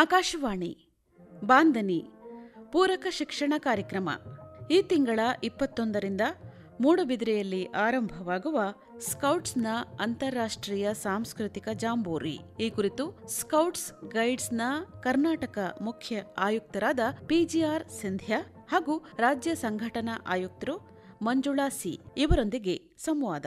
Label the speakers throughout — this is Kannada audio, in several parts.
Speaker 1: ಆಕಾಶವಾಣಿ ಬಾಂಧನಿ ಪೂರಕ ಶಿಕ್ಷಣ ಕಾರ್ಯಕ್ರಮ ಈ ತಿಂಗಳ ಇಪ್ಪತ್ತೊಂದರಿಂದ ಮೂಡುಬಿದಿರೆಯಲ್ಲಿ ಆರಂಭವಾಗುವ ಸ್ಕೌಟ್ಸ್ನ ಅಂತಾರಾಷ್ಟ್ರೀಯ ಸಾಂಸ್ಕೃತಿಕ ಜಾಂಬೋರಿ ಈ ಕುರಿತು ಸ್ಕೌಟ್ಸ್ ಗೈಡ್ಸ್ನ ಕರ್ನಾಟಕ ಮುಖ್ಯ ಆಯುಕ್ತರಾದ ಪಿಜಿಆರ್ ಸಿಂಧ್ಯಾ ಹಾಗೂ
Speaker 2: ರಾಜ್ಯ ಸಂಘಟನಾ ಆಯುಕ್ತರು
Speaker 1: ಮಂಜುಳಾ ಸಿ ಇವರೊಂದಿಗೆ ಸಂವಾದ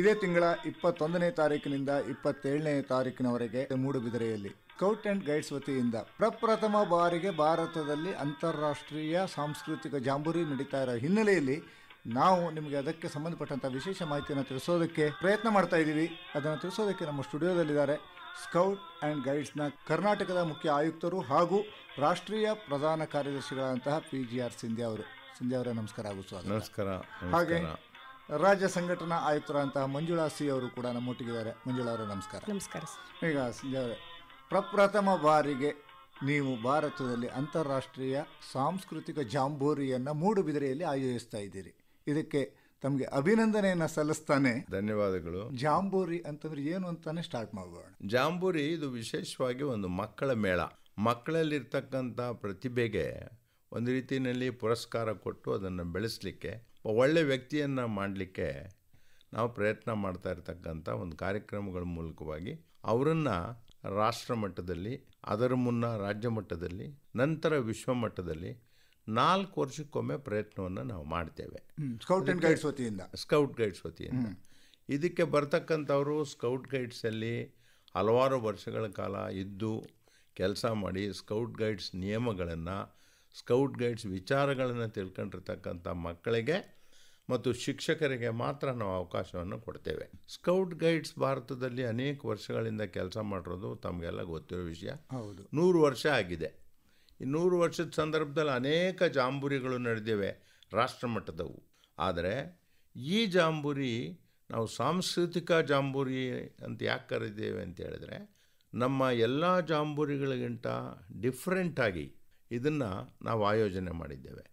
Speaker 2: ಇದೇ ತಿಂಗಳ ಇಪ್ಪತ್ತೊಂದನೇ ತಾರೀಕಿನಿಂದ ಇಪ್ಪತ್ತೇಳನೇ ತಾರೀಕಿನವರೆಗೆ ಮೂಡುಬಿದಿರೆಯಲ್ಲಿ ಸ್ಕೌಟ್ ಅಂಡ್ ಗೈಡ್ಸ್ ವತಿಯಿಂದ ಪ್ರಪ್ರಥಮ ಬಾರಿಗೆ ಭಾರತದಲ್ಲಿ ಅಂತಾರಾಷ್ಟ್ರೀಯ ಸಾಂಸ್ಕೃತಿಕ ಜಾಂಬೂರಿ ನಡೀತಾ ಇರೋ ಹಿನ್ನೆಲೆಯಲ್ಲಿ ನಾವು ನಿಮಗೆ ಅದಕ್ಕೆ ಸಂಬಂಧಪಟ್ಟಂತ ವಿಶೇಷ ಮಾಹಿತಿಯನ್ನು ತಿಳಿಸೋದಕ್ಕೆ ಪ್ರಯತ್ನ ಮಾಡ್ತಾ ಇದ್ದೀವಿ ಅದನ್ನು ತಿಳಿಸೋದಕ್ಕೆ ನಮ್ಮ ಸ್ಟುಡಿಯೋದಲ್ಲಿದ್ದಾರೆ ಸ್ಕೌಟ್ ಆ್ಯಂಡ್ ಗೈಡ್ಸ್ನ ಕರ್ನಾಟಕದ ಮುಖ್ಯ ಆಯುಕ್ತರು ಹಾಗೂ ರಾಷ್ಟ್ರೀಯ ಪ್ರಧಾನ ಕಾರ್ಯದರ್ಶಿಗಳಾದಂತಹ ಪಿ ಜಿ ಆರ್ ಸಿಂಧ್ಯಾ ಅವರು ಸಿಂಧ್ಯಾ ಅವರೇ ನಮಸ್ಕಾರ ಹಾಗೂ
Speaker 3: ನಮಸ್ಕಾರ ಹಾಗೆ
Speaker 2: ರಾಜ್ಯ ಸಂಘಟನಾ ಆಯುಕ್ತರಾದಂತಹ ಮಂಜುಳಾ ಸಿ ಅವರು ಕೂಡ ನಮ್ಮೊಟ್ಟಿಗಿದ್ದಾರೆ ಮಂಜುಳಾ ಅವರ ನಮಸ್ಕಾರ ನಮಸ್ಕಾರ ಈಗ ಪ್ರಪ್ರಥಮ ಬಾರಿಗೆ ನೀವು ಭಾರತದಲ್ಲಿ ಅಂತಾರಾಷ್ಟ್ರೀಯ ಸಾಂಸ್ಕೃತಿಕ ಜಾಂಬೋರಿಯನ್ನು ಮೂಡುಬಿದಿರೆಯಲ್ಲಿ ಆಯೋಜಿಸ್ತಾ ಇದ್ದೀರಿ ಇದಕ್ಕೆ ತಮಗೆ ಅಭಿನಂದನೆಯನ್ನು ಸಲ್ಲಿಸ್ತಾನೆ ಧನ್ಯವಾದಗಳು ಜಾಂಬೂರಿ ಅಂತಂದ್ರೆ ಏನು ಅಂತಾನೆ ಸ್ಟಾರ್ಟ್ ಮಾಡೋಣ
Speaker 3: ಜಾಂಬೂರಿ ಇದು ವಿಶೇಷವಾಗಿ ಒಂದು ಮಕ್ಕಳ ಮೇಳ ಮಕ್ಕಳಲ್ಲಿರ್ತಕ್ಕಂಥ ಪ್ರತಿಭೆಗೆ ಒಂದು ರೀತಿಯಲ್ಲಿ ಪುರಸ್ಕಾರ ಕೊಟ್ಟು ಅದನ್ನು ಬೆಳೆಸಲಿಕ್ಕೆ ಒಳ್ಳೆಯ ವ್ಯಕ್ತಿಯನ್ನು ಮಾಡಲಿಕ್ಕೆ ನಾವು ಪ್ರಯತ್ನ ಮಾಡ್ತಾ ಇರತಕ್ಕಂಥ ಒಂದು ಕಾರ್ಯಕ್ರಮಗಳ ಮೂಲಕವಾಗಿ ಅವರನ್ನು ರಾಷ್ಟ್ರ ಮಟ್ಟದಲ್ಲಿ ಅದರ ಮುನ್ನ ರಾಜ್ಯ ಮಟ್ಟದಲ್ಲಿ ನಂತರ ವಿಶ್ವ ಮಟ್ಟದಲ್ಲಿ ನಾಲ್ಕು ವರ್ಷಕ್ಕೊಮ್ಮೆ ಪ್ರಯತ್ನವನ್ನು ನಾವು ಮಾಡ್ತೇವೆ ಸ್ಕೌಟ್ ಆ್ಯಂಡ್ ಗೈಡ್ಸ್ ವತಿಯಿಂದ ಸ್ಕೌಟ್ ಗೈಡ್ಸ್ ವತಿಯಿಂದ ಇದಕ್ಕೆ ಬರ್ತಕ್ಕಂಥವರು ಸ್ಕೌಟ್ ಗೈಡ್ಸಲ್ಲಿ ಹಲವಾರು ವರ್ಷಗಳ ಕಾಲ ಇದ್ದು ಕೆಲಸ ಮಾಡಿ ಸ್ಕೌಟ್ ಗೈಡ್ಸ್ ನಿಯಮಗಳನ್ನು ಸ್ಕೌಟ್ ಗೈಡ್ಸ್ ವಿಚಾರಗಳನ್ನು ತಿಳ್ಕೊಂಡಿರ್ತಕ್ಕಂಥ ಮಕ್ಕಳಿಗೆ ಮತ್ತು ಶಿಕ್ಷಕರಿಗೆ ಮಾತ್ರ ನಾವು ಅವಕಾಶವನ್ನು ಕೊಡ್ತೇವೆ ಸ್ಕೌಟ್ ಗೈಡ್ಸ್ ಭಾರತದಲ್ಲಿ ಅನೇಕ ವರ್ಷಗಳಿಂದ ಕೆಲಸ ಮಾಡಿರೋದು ತಮಗೆಲ್ಲ ಗೊತ್ತಿರೋ ವಿಷಯ ಹೌದು ನೂರು ವರ್ಷ ಆಗಿದೆ ಈ ನೂರು ವರ್ಷದ ಸಂದರ್ಭದಲ್ಲಿ ಅನೇಕ ಜಾಂಬೂರಿಗಳು ನಡೆದಿವೆ ರಾಷ್ಟ್ರಮಟ್ಟದವು ಆದರೆ ಈ ಜಾಂಬೂರಿ ನಾವು ಸಾಂಸ್ಕೃತಿಕ ಜಾಂಬೂರಿ ಅಂತ ಯಾಕೆ ಕರೀತೇವೆ ಅಂತ ಹೇಳಿದ್ರೆ ನಮ್ಮ ಎಲ್ಲ ಜಾಂಬೂರಿಗಳಿಗಿಂತ ಡಿಫ್ರೆಂಟಾಗಿ ಇದನ್ನು ನಾವು ಆಯೋಜನೆ ಮಾಡಿದ್ದೇವೆ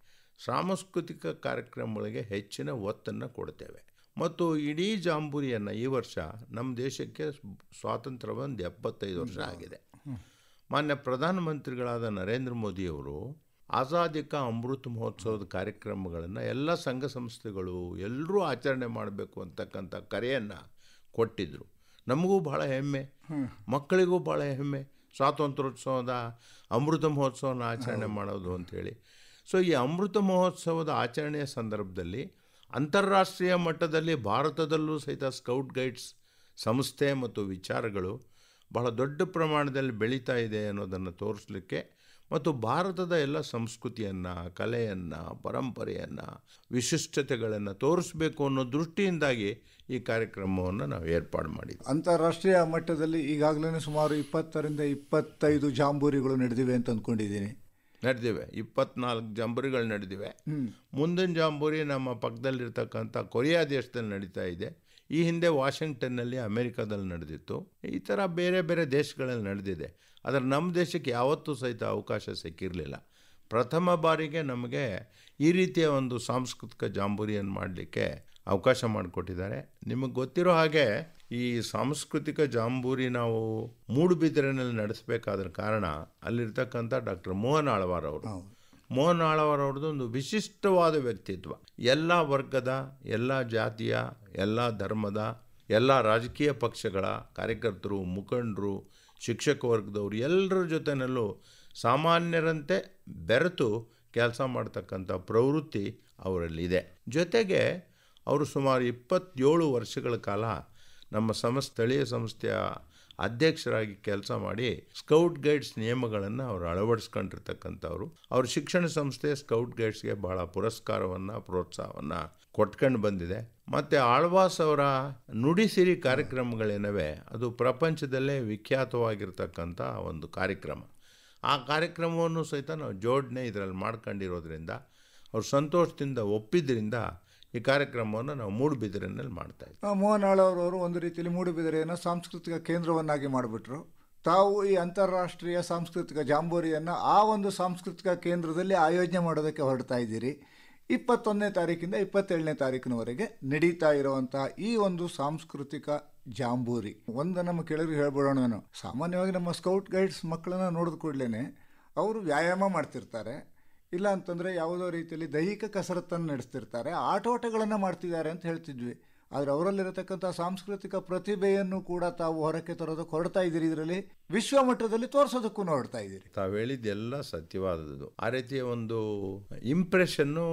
Speaker 3: ಸಾಂಸ್ಕೃತಿಕ ಕಾರ್ಯಕ್ರಮಗಳಿಗೆ ಹೆಚ್ಚಿನ ಒತ್ತನ್ನು ಕೊಡ್ತೇವೆ ಮತ್ತು ಇಡೀ ಜಾಂಬೂರಿಯನ್ನು ಈ ವರ್ಷ ನಮ್ಮ ದೇಶಕ್ಕೆ ಸ್ವಾತಂತ್ರ್ಯ ಬಂದು ಎಪ್ಪತ್ತೈದು ವರ್ಷ ಆಗಿದೆ ಮಾನ್ಯ ಪ್ರಧಾನಮಂತ್ರಿಗಳಾದ ನರೇಂದ್ರ ಮೋದಿಯವರು ಆಜಾದಿಕ ಅಮೃತ ಮಹೋತ್ಸವದ ಕಾರ್ಯಕ್ರಮಗಳನ್ನು ಎಲ್ಲ ಸಂಘ ಸಂಸ್ಥೆಗಳು ಎಲ್ಲರೂ ಆಚರಣೆ ಮಾಡಬೇಕು ಅಂತಕ್ಕಂಥ ಕರೆಯನ್ನು ಕೊಟ್ಟಿದ್ದರು ನಮಗೂ ಬಹಳ ಹೆಮ್ಮೆ ಮಕ್ಕಳಿಗೂ ಭಾಳ ಹೆಮ್ಮೆ ಸ್ವಾತಂತ್ರ್ಯೋತ್ಸವದ ಅಮೃತ ಮಹೋತ್ಸವನ ಆಚರಣೆ ಮಾಡೋದು ಅಂಥೇಳಿ ಸೊ ಈ ಅಮೃತ ಮಹೋತ್ಸವದ ಆಚರಣೆಯ ಸಂದರ್ಭದಲ್ಲಿ ಅಂತಾರಾಷ್ಟ್ರೀಯ ಮಟ್ಟದಲ್ಲಿ ಭಾರತದಲ್ಲೂ ಸಹಿತ ಸ್ಕೌಟ್ ಗೈಡ್ಸ್ ಸಂಸ್ಥೆ ಮತ್ತು ವಿಚಾರಗಳು ಬಹಳ ದೊಡ್ಡ ಪ್ರಮಾಣದಲ್ಲಿ ಬೆಳೀತಾ ಇದೆ ಅನ್ನೋದನ್ನು ತೋರಿಸಲಿಕ್ಕೆ ಮತ್ತು ಭಾರತದ ಎಲ್ಲ ಸಂಸ್ಕೃತಿಯನ್ನು ಕಲೆಯನ್ನು ಪರಂಪರೆಯನ್ನು ವಿಶಿಷ್ಟತೆಗಳನ್ನು ತೋರಿಸ್ಬೇಕು ಅನ್ನೋ ದೃಷ್ಟಿಯಿಂದಾಗಿ ಈ ಕಾರ್ಯಕ್ರಮವನ್ನು ನಾವು ಏರ್ಪಾಡು ಮಾಡಿದ್ವಿ
Speaker 2: ಅಂತಾರಾಷ್ಟ್ರೀಯ ಮಟ್ಟದಲ್ಲಿ ಈಗಾಗಲೇ ಸುಮಾರು ಇಪ್ಪತ್ತರಿಂದ ಇಪ್ಪತ್ತೈದು ಜಾಂಬೂರಿಗಳು ನಡೆದಿವೆ ಅಂತ ಅಂದ್ಕೊಂಡಿದ್ದೀನಿ
Speaker 3: ನಡೆದಿವೆ ಇಪ್ಪತ್ನಾಲ್ಕು ಜಾಂಬೂರಿಗಳು ನಡೆದಿವೆ ಮುಂದಿನ ಜಾಂಬೂರಿ ನಮ್ಮ ಪಕ್ಕದಲ್ಲಿರ್ತಕ್ಕಂಥ ಕೊರಿಯಾ ದೇಶದಲ್ಲಿ ನಡೀತಾ ಇದೆ ಈ ಹಿಂದೆ ವಾಷಿಂಗ್ಟನ್ನಲ್ಲಿ ಅಮೆರಿಕಾದಲ್ಲಿ ನಡೆದಿತ್ತು ಈ ಥರ ಬೇರೆ ಬೇರೆ ದೇಶಗಳಲ್ಲಿ ನಡೆದಿದೆ ಆದರೆ ನಮ್ಮ ದೇಶಕ್ಕೆ ಯಾವತ್ತೂ ಸಹಿತ ಅವಕಾಶ ಸಿಕ್ಕಿರಲಿಲ್ಲ ಪ್ರಥಮ ಬಾರಿಗೆ ನಮಗೆ ಈ ರೀತಿಯ ಒಂದು ಸಾಂಸ್ಕೃತಿಕ ಜಾಂಬೂರಿಯನ್ನು ಮಾಡಲಿಕ್ಕೆ ಅವಕಾಶ ಮಾಡಿಕೊಟ್ಟಿದ್ದಾರೆ ನಿಮಗೆ ಗೊತ್ತಿರೋ ಹಾಗೆ ಈ ಸಾಂಸ್ಕೃತಿಕ ಜಾಂಬೂರಿ ನಾವು ಮೂಡುಬಿದಿರೆನಲ್ಲಿ ನಡೆಸಬೇಕಾದ ಕಾರಣ ಅಲ್ಲಿರ್ತಕ್ಕಂಥ ಡಾಕ್ಟರ್ ಮೋಹನ್ ಆಳ್ವಾರ್ ಅವರು ಮೋಹನ್ ಆಳ್ವಾರ್ ಅವ್ರದ್ದು ಒಂದು ವಿಶಿಷ್ಟವಾದ ವ್ಯಕ್ತಿತ್ವ ಎಲ್ಲ ವರ್ಗದ ಎಲ್ಲ ಜಾತಿಯ ಎಲ್ಲ ಧರ್ಮದ ಎಲ್ಲ ರಾಜಕೀಯ ಪಕ್ಷಗಳ ಕಾರ್ಯಕರ್ತರು ಮುಖಂಡರು ಶಿಕ್ಷಕ ವರ್ಗದವ್ರು ಎಲ್ಲರ ಜೊತೆಯಲ್ಲೂ ಸಾಮಾನ್ಯರಂತೆ ಬೆರೆತು ಕೆಲಸ ಮಾಡ್ತಕ್ಕಂಥ ಪ್ರವೃತ್ತಿ ಅವರಲ್ಲಿದೆ ಜೊತೆಗೆ ಅವರು ಸುಮಾರು ಇಪ್ಪತ್ತೇಳು ವರ್ಷಗಳ ಕಾಲ ನಮ್ಮ ಸಮ ಸ್ಥಳೀಯ ಸಂಸ್ಥೆಯ ಅಧ್ಯಕ್ಷರಾಗಿ ಕೆಲಸ ಮಾಡಿ ಸ್ಕೌಟ್ ಗೈಡ್ಸ್ ನಿಯಮಗಳನ್ನು ಅವರು ಅಳವಡಿಸ್ಕೊಂಡಿರ್ತಕ್ಕಂಥವ್ರು ಅವ್ರ ಶಿಕ್ಷಣ ಸಂಸ್ಥೆ ಸ್ಕೌಟ್ ಗೈಡ್ಸ್ಗೆ ಭಾಳ ಪುರಸ್ಕಾರವನ್ನು ಪ್ರೋತ್ಸಾಹವನ್ನು ಕೊಟ್ಕೊಂಡು ಬಂದಿದೆ ಮತ್ತು ಆಳ್ವಾಸ್ ಅವರ ನುಡಿಸಿರಿ ಕಾರ್ಯಕ್ರಮಗಳೇನವೆ ಅದು ಪ್ರಪಂಚದಲ್ಲೇ ವಿಖ್ಯಾತವಾಗಿರ್ತಕ್ಕಂಥ ಒಂದು ಕಾರ್ಯಕ್ರಮ ಆ ಕಾರ್ಯಕ್ರಮವನ್ನು ಸಹಿತ ನಾವು ಜೋಡಣೆ ಇದರಲ್ಲಿ ಮಾಡ್ಕೊಂಡಿರೋದ್ರಿಂದ ಅವ್ರು ಸಂತೋಷದಿಂದ ಒಪ್ಪಿದ್ದರಿಂದ ಈ ಕಾರ್ಯಕ್ರಮವನ್ನು ನಾವು ಮೂಡುಬಿದಿರೆನಲ್ಲಿ ಮಾಡ್ತಾ
Speaker 2: ಇದ್ದೀವಿ ಮೋಹನ್ ಆಳವ್ರವರು ಒಂದು ರೀತಿಯಲ್ಲಿ ಮೂಡುಬಿದಿರೆಯನ್ನು ಸಾಂಸ್ಕೃತಿಕ ಕೇಂದ್ರವನ್ನಾಗಿ ಮಾಡಿಬಿಟ್ರು ತಾವು ಈ ಅಂತಾರಾಷ್ಟ್ರೀಯ ಸಾಂಸ್ಕೃತಿಕ ಜಾಂಬೂರಿಯನ್ನು ಆ ಒಂದು ಸಾಂಸ್ಕೃತಿಕ ಕೇಂದ್ರದಲ್ಲಿ ಆಯೋಜನೆ ಮಾಡೋದಕ್ಕೆ ಹೊರಡ್ತಾ ಇದ್ದೀರಿ ಇಪ್ಪತ್ತೊಂದನೇ ತಾರೀಕಿಂದ ಇಪ್ಪತ್ತೇಳನೇ ತಾರೀಕಿನವರೆಗೆ ನಡೀತಾ ಇರುವಂತಹ ಈ ಒಂದು ಸಾಂಸ್ಕೃತಿಕ ಜಾಂಬೂರಿ ಒಂದು ನಮ್ಮ ಕೇಳಿದ್ರು ಹೇಳ್ಬಿಡೋಣ ನಾನು ಸಾಮಾನ್ಯವಾಗಿ ನಮ್ಮ ಸ್ಕೌಟ್ ಗೈಡ್ಸ್ ಮಕ್ಕಳನ್ನ ನೋಡಿದ ಕೂಡಲೇ ಅವರು ವ್ಯಾಯಾಮ ಮಾಡ್ತಿರ್ತಾರೆ ಇಲ್ಲ ಅಂತಂದರೆ ಯಾವುದೋ ರೀತಿಯಲ್ಲಿ ದೈಹಿಕ ಕಸರತ್ತನ್ನು ನಡೆಸ್ತಿರ್ತಾರೆ ಆಟೋಟಗಳನ್ನು ಮಾಡ್ತಿದ್ದಾರೆ ಅಂತ ಹೇಳ್ತಿದ್ವಿ ಆದರೆ ಅವರಲ್ಲಿರತಕ್ಕಂಥ ಸಾಂಸ್ಕೃತಿಕ ಪ್ರತಿಭೆಯನ್ನು ಕೂಡ ತಾವು ಹೊರಕ್ಕೆ ತರೋದಕ್ಕೆ ಹೊರಡ್ತಾ ಇದ್ದೀರಿ ಇದರಲ್ಲಿ ವಿಶ್ವ ಮಟ್ಟದಲ್ಲಿ ತೋರಿಸೋದಕ್ಕೂ ನೋಡ್ತಾ ಇದ್ದೀರಿ
Speaker 3: ತಾವು ಹೇಳಿದ್ದೆಲ್ಲ ಸತ್ಯವಾದದ್ದು ಆ ರೀತಿಯ ಒಂದು ಇಂಪ್ರೆಷನ್ನು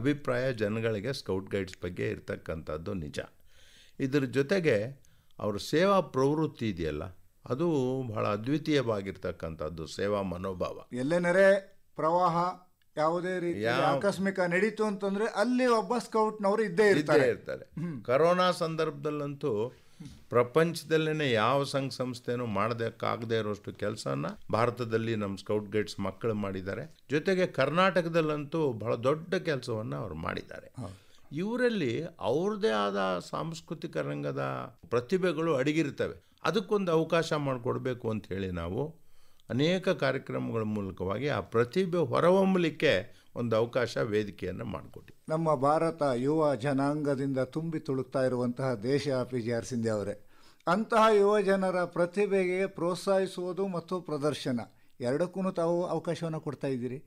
Speaker 3: ಅಭಿಪ್ರಾಯ ಜನಗಳಿಗೆ ಸ್ಕೌಟ್ ಗೈಡ್ಸ್ ಬಗ್ಗೆ ಇರತಕ್ಕಂಥದ್ದು ನಿಜ ಇದರ ಜೊತೆಗೆ ಅವರ ಸೇವಾ ಪ್ರವೃತ್ತಿ ಇದೆಯಲ್ಲ ಅದು ಬಹಳ ಅದ್ವಿತೀಯವಾಗಿರ್ತಕ್ಕಂಥದ್ದು ಸೇವಾ ಮನೋಭಾವ ಎಲ್ಲೆನರೇ ಪ್ರವಾಹ ಯಾವುದೇ ರೀತಿ
Speaker 2: ಆಕಸ್ಮಿಕ ನಡೀತು ಅಂತಂದ್ರೆ ಅಲ್ಲಿ ಒಬ್ಬ ಸ್ಕೌಟ್ನವರು ಇದ್ದೇ ಇರ್ತಾರೆ ಇರ್ತಾರೆ
Speaker 3: ಕರೋನಾ ಸಂದರ್ಭದಲ್ಲಂತೂ ಪ್ರಪಂಚದಲ್ಲೇನೆ ಯಾವ ಸಂಘ ಸಂಸ್ಥೆನೂ ಮಾಡದಕ್ಕಾಗದೇ ಇರೋಷ್ಟು ಕೆಲಸನ ಭಾರತದಲ್ಲಿ ನಮ್ಮ ಸ್ಕೌಟ್ ಗೈಡ್ಸ್ ಮಕ್ಕಳು ಮಾಡಿದ್ದಾರೆ ಜೊತೆಗೆ ಕರ್ನಾಟಕದಲ್ಲಂತೂ ಬಹಳ ದೊಡ್ಡ ಕೆಲಸವನ್ನು ಅವ್ರು ಮಾಡಿದ್ದಾರೆ ಇವರಲ್ಲಿ ಅವ್ರದೇ ಆದ ಸಾಂಸ್ಕೃತಿಕ ರಂಗದ ಪ್ರತಿಭೆಗಳು ಅಡಗಿರ್ತವೆ ಅದಕ್ಕೊಂದು ಅವಕಾಶ ಮಾಡಿಕೊಡ್ಬೇಕು ಅಂತ ಹೇಳಿ ನಾವು ಅನೇಕ ಕಾರ್ಯಕ್ರಮಗಳ ಮೂಲಕವಾಗಿ ಆ ಪ್ರತಿಭೆ ಹೊರಹೊಮ್ಮಲಿಕ್ಕೆ ಒಂದು ಅವಕಾಶ ವೇದಿಕೆಯನ್ನು ಮಾಡಿಕೊಟ್ಟಿ
Speaker 2: ನಮ್ಮ ಭಾರತ ಯುವ ಜನಾಂಗದಿಂದ ತುಂಬಿ ತುಳುಕ್ತಾ ಇರುವಂತಹ ದೇಶ ಪಿ ಜಿ ಆರ್ ಸಿಂಧೆ ಅವರೇ ಅಂತಹ ಯುವ ಜನರ ಪ್ರತಿಭೆಗೆ ಪ್ರೋತ್ಸಾಹಿಸುವುದು ಮತ್ತು ಪ್ರದರ್ಶನ ಎರಡಕ್ಕೂ ತಾವು ಅವಕಾಶವನ್ನು ಕೊಡ್ತಾ ಇದ್ದೀರಿ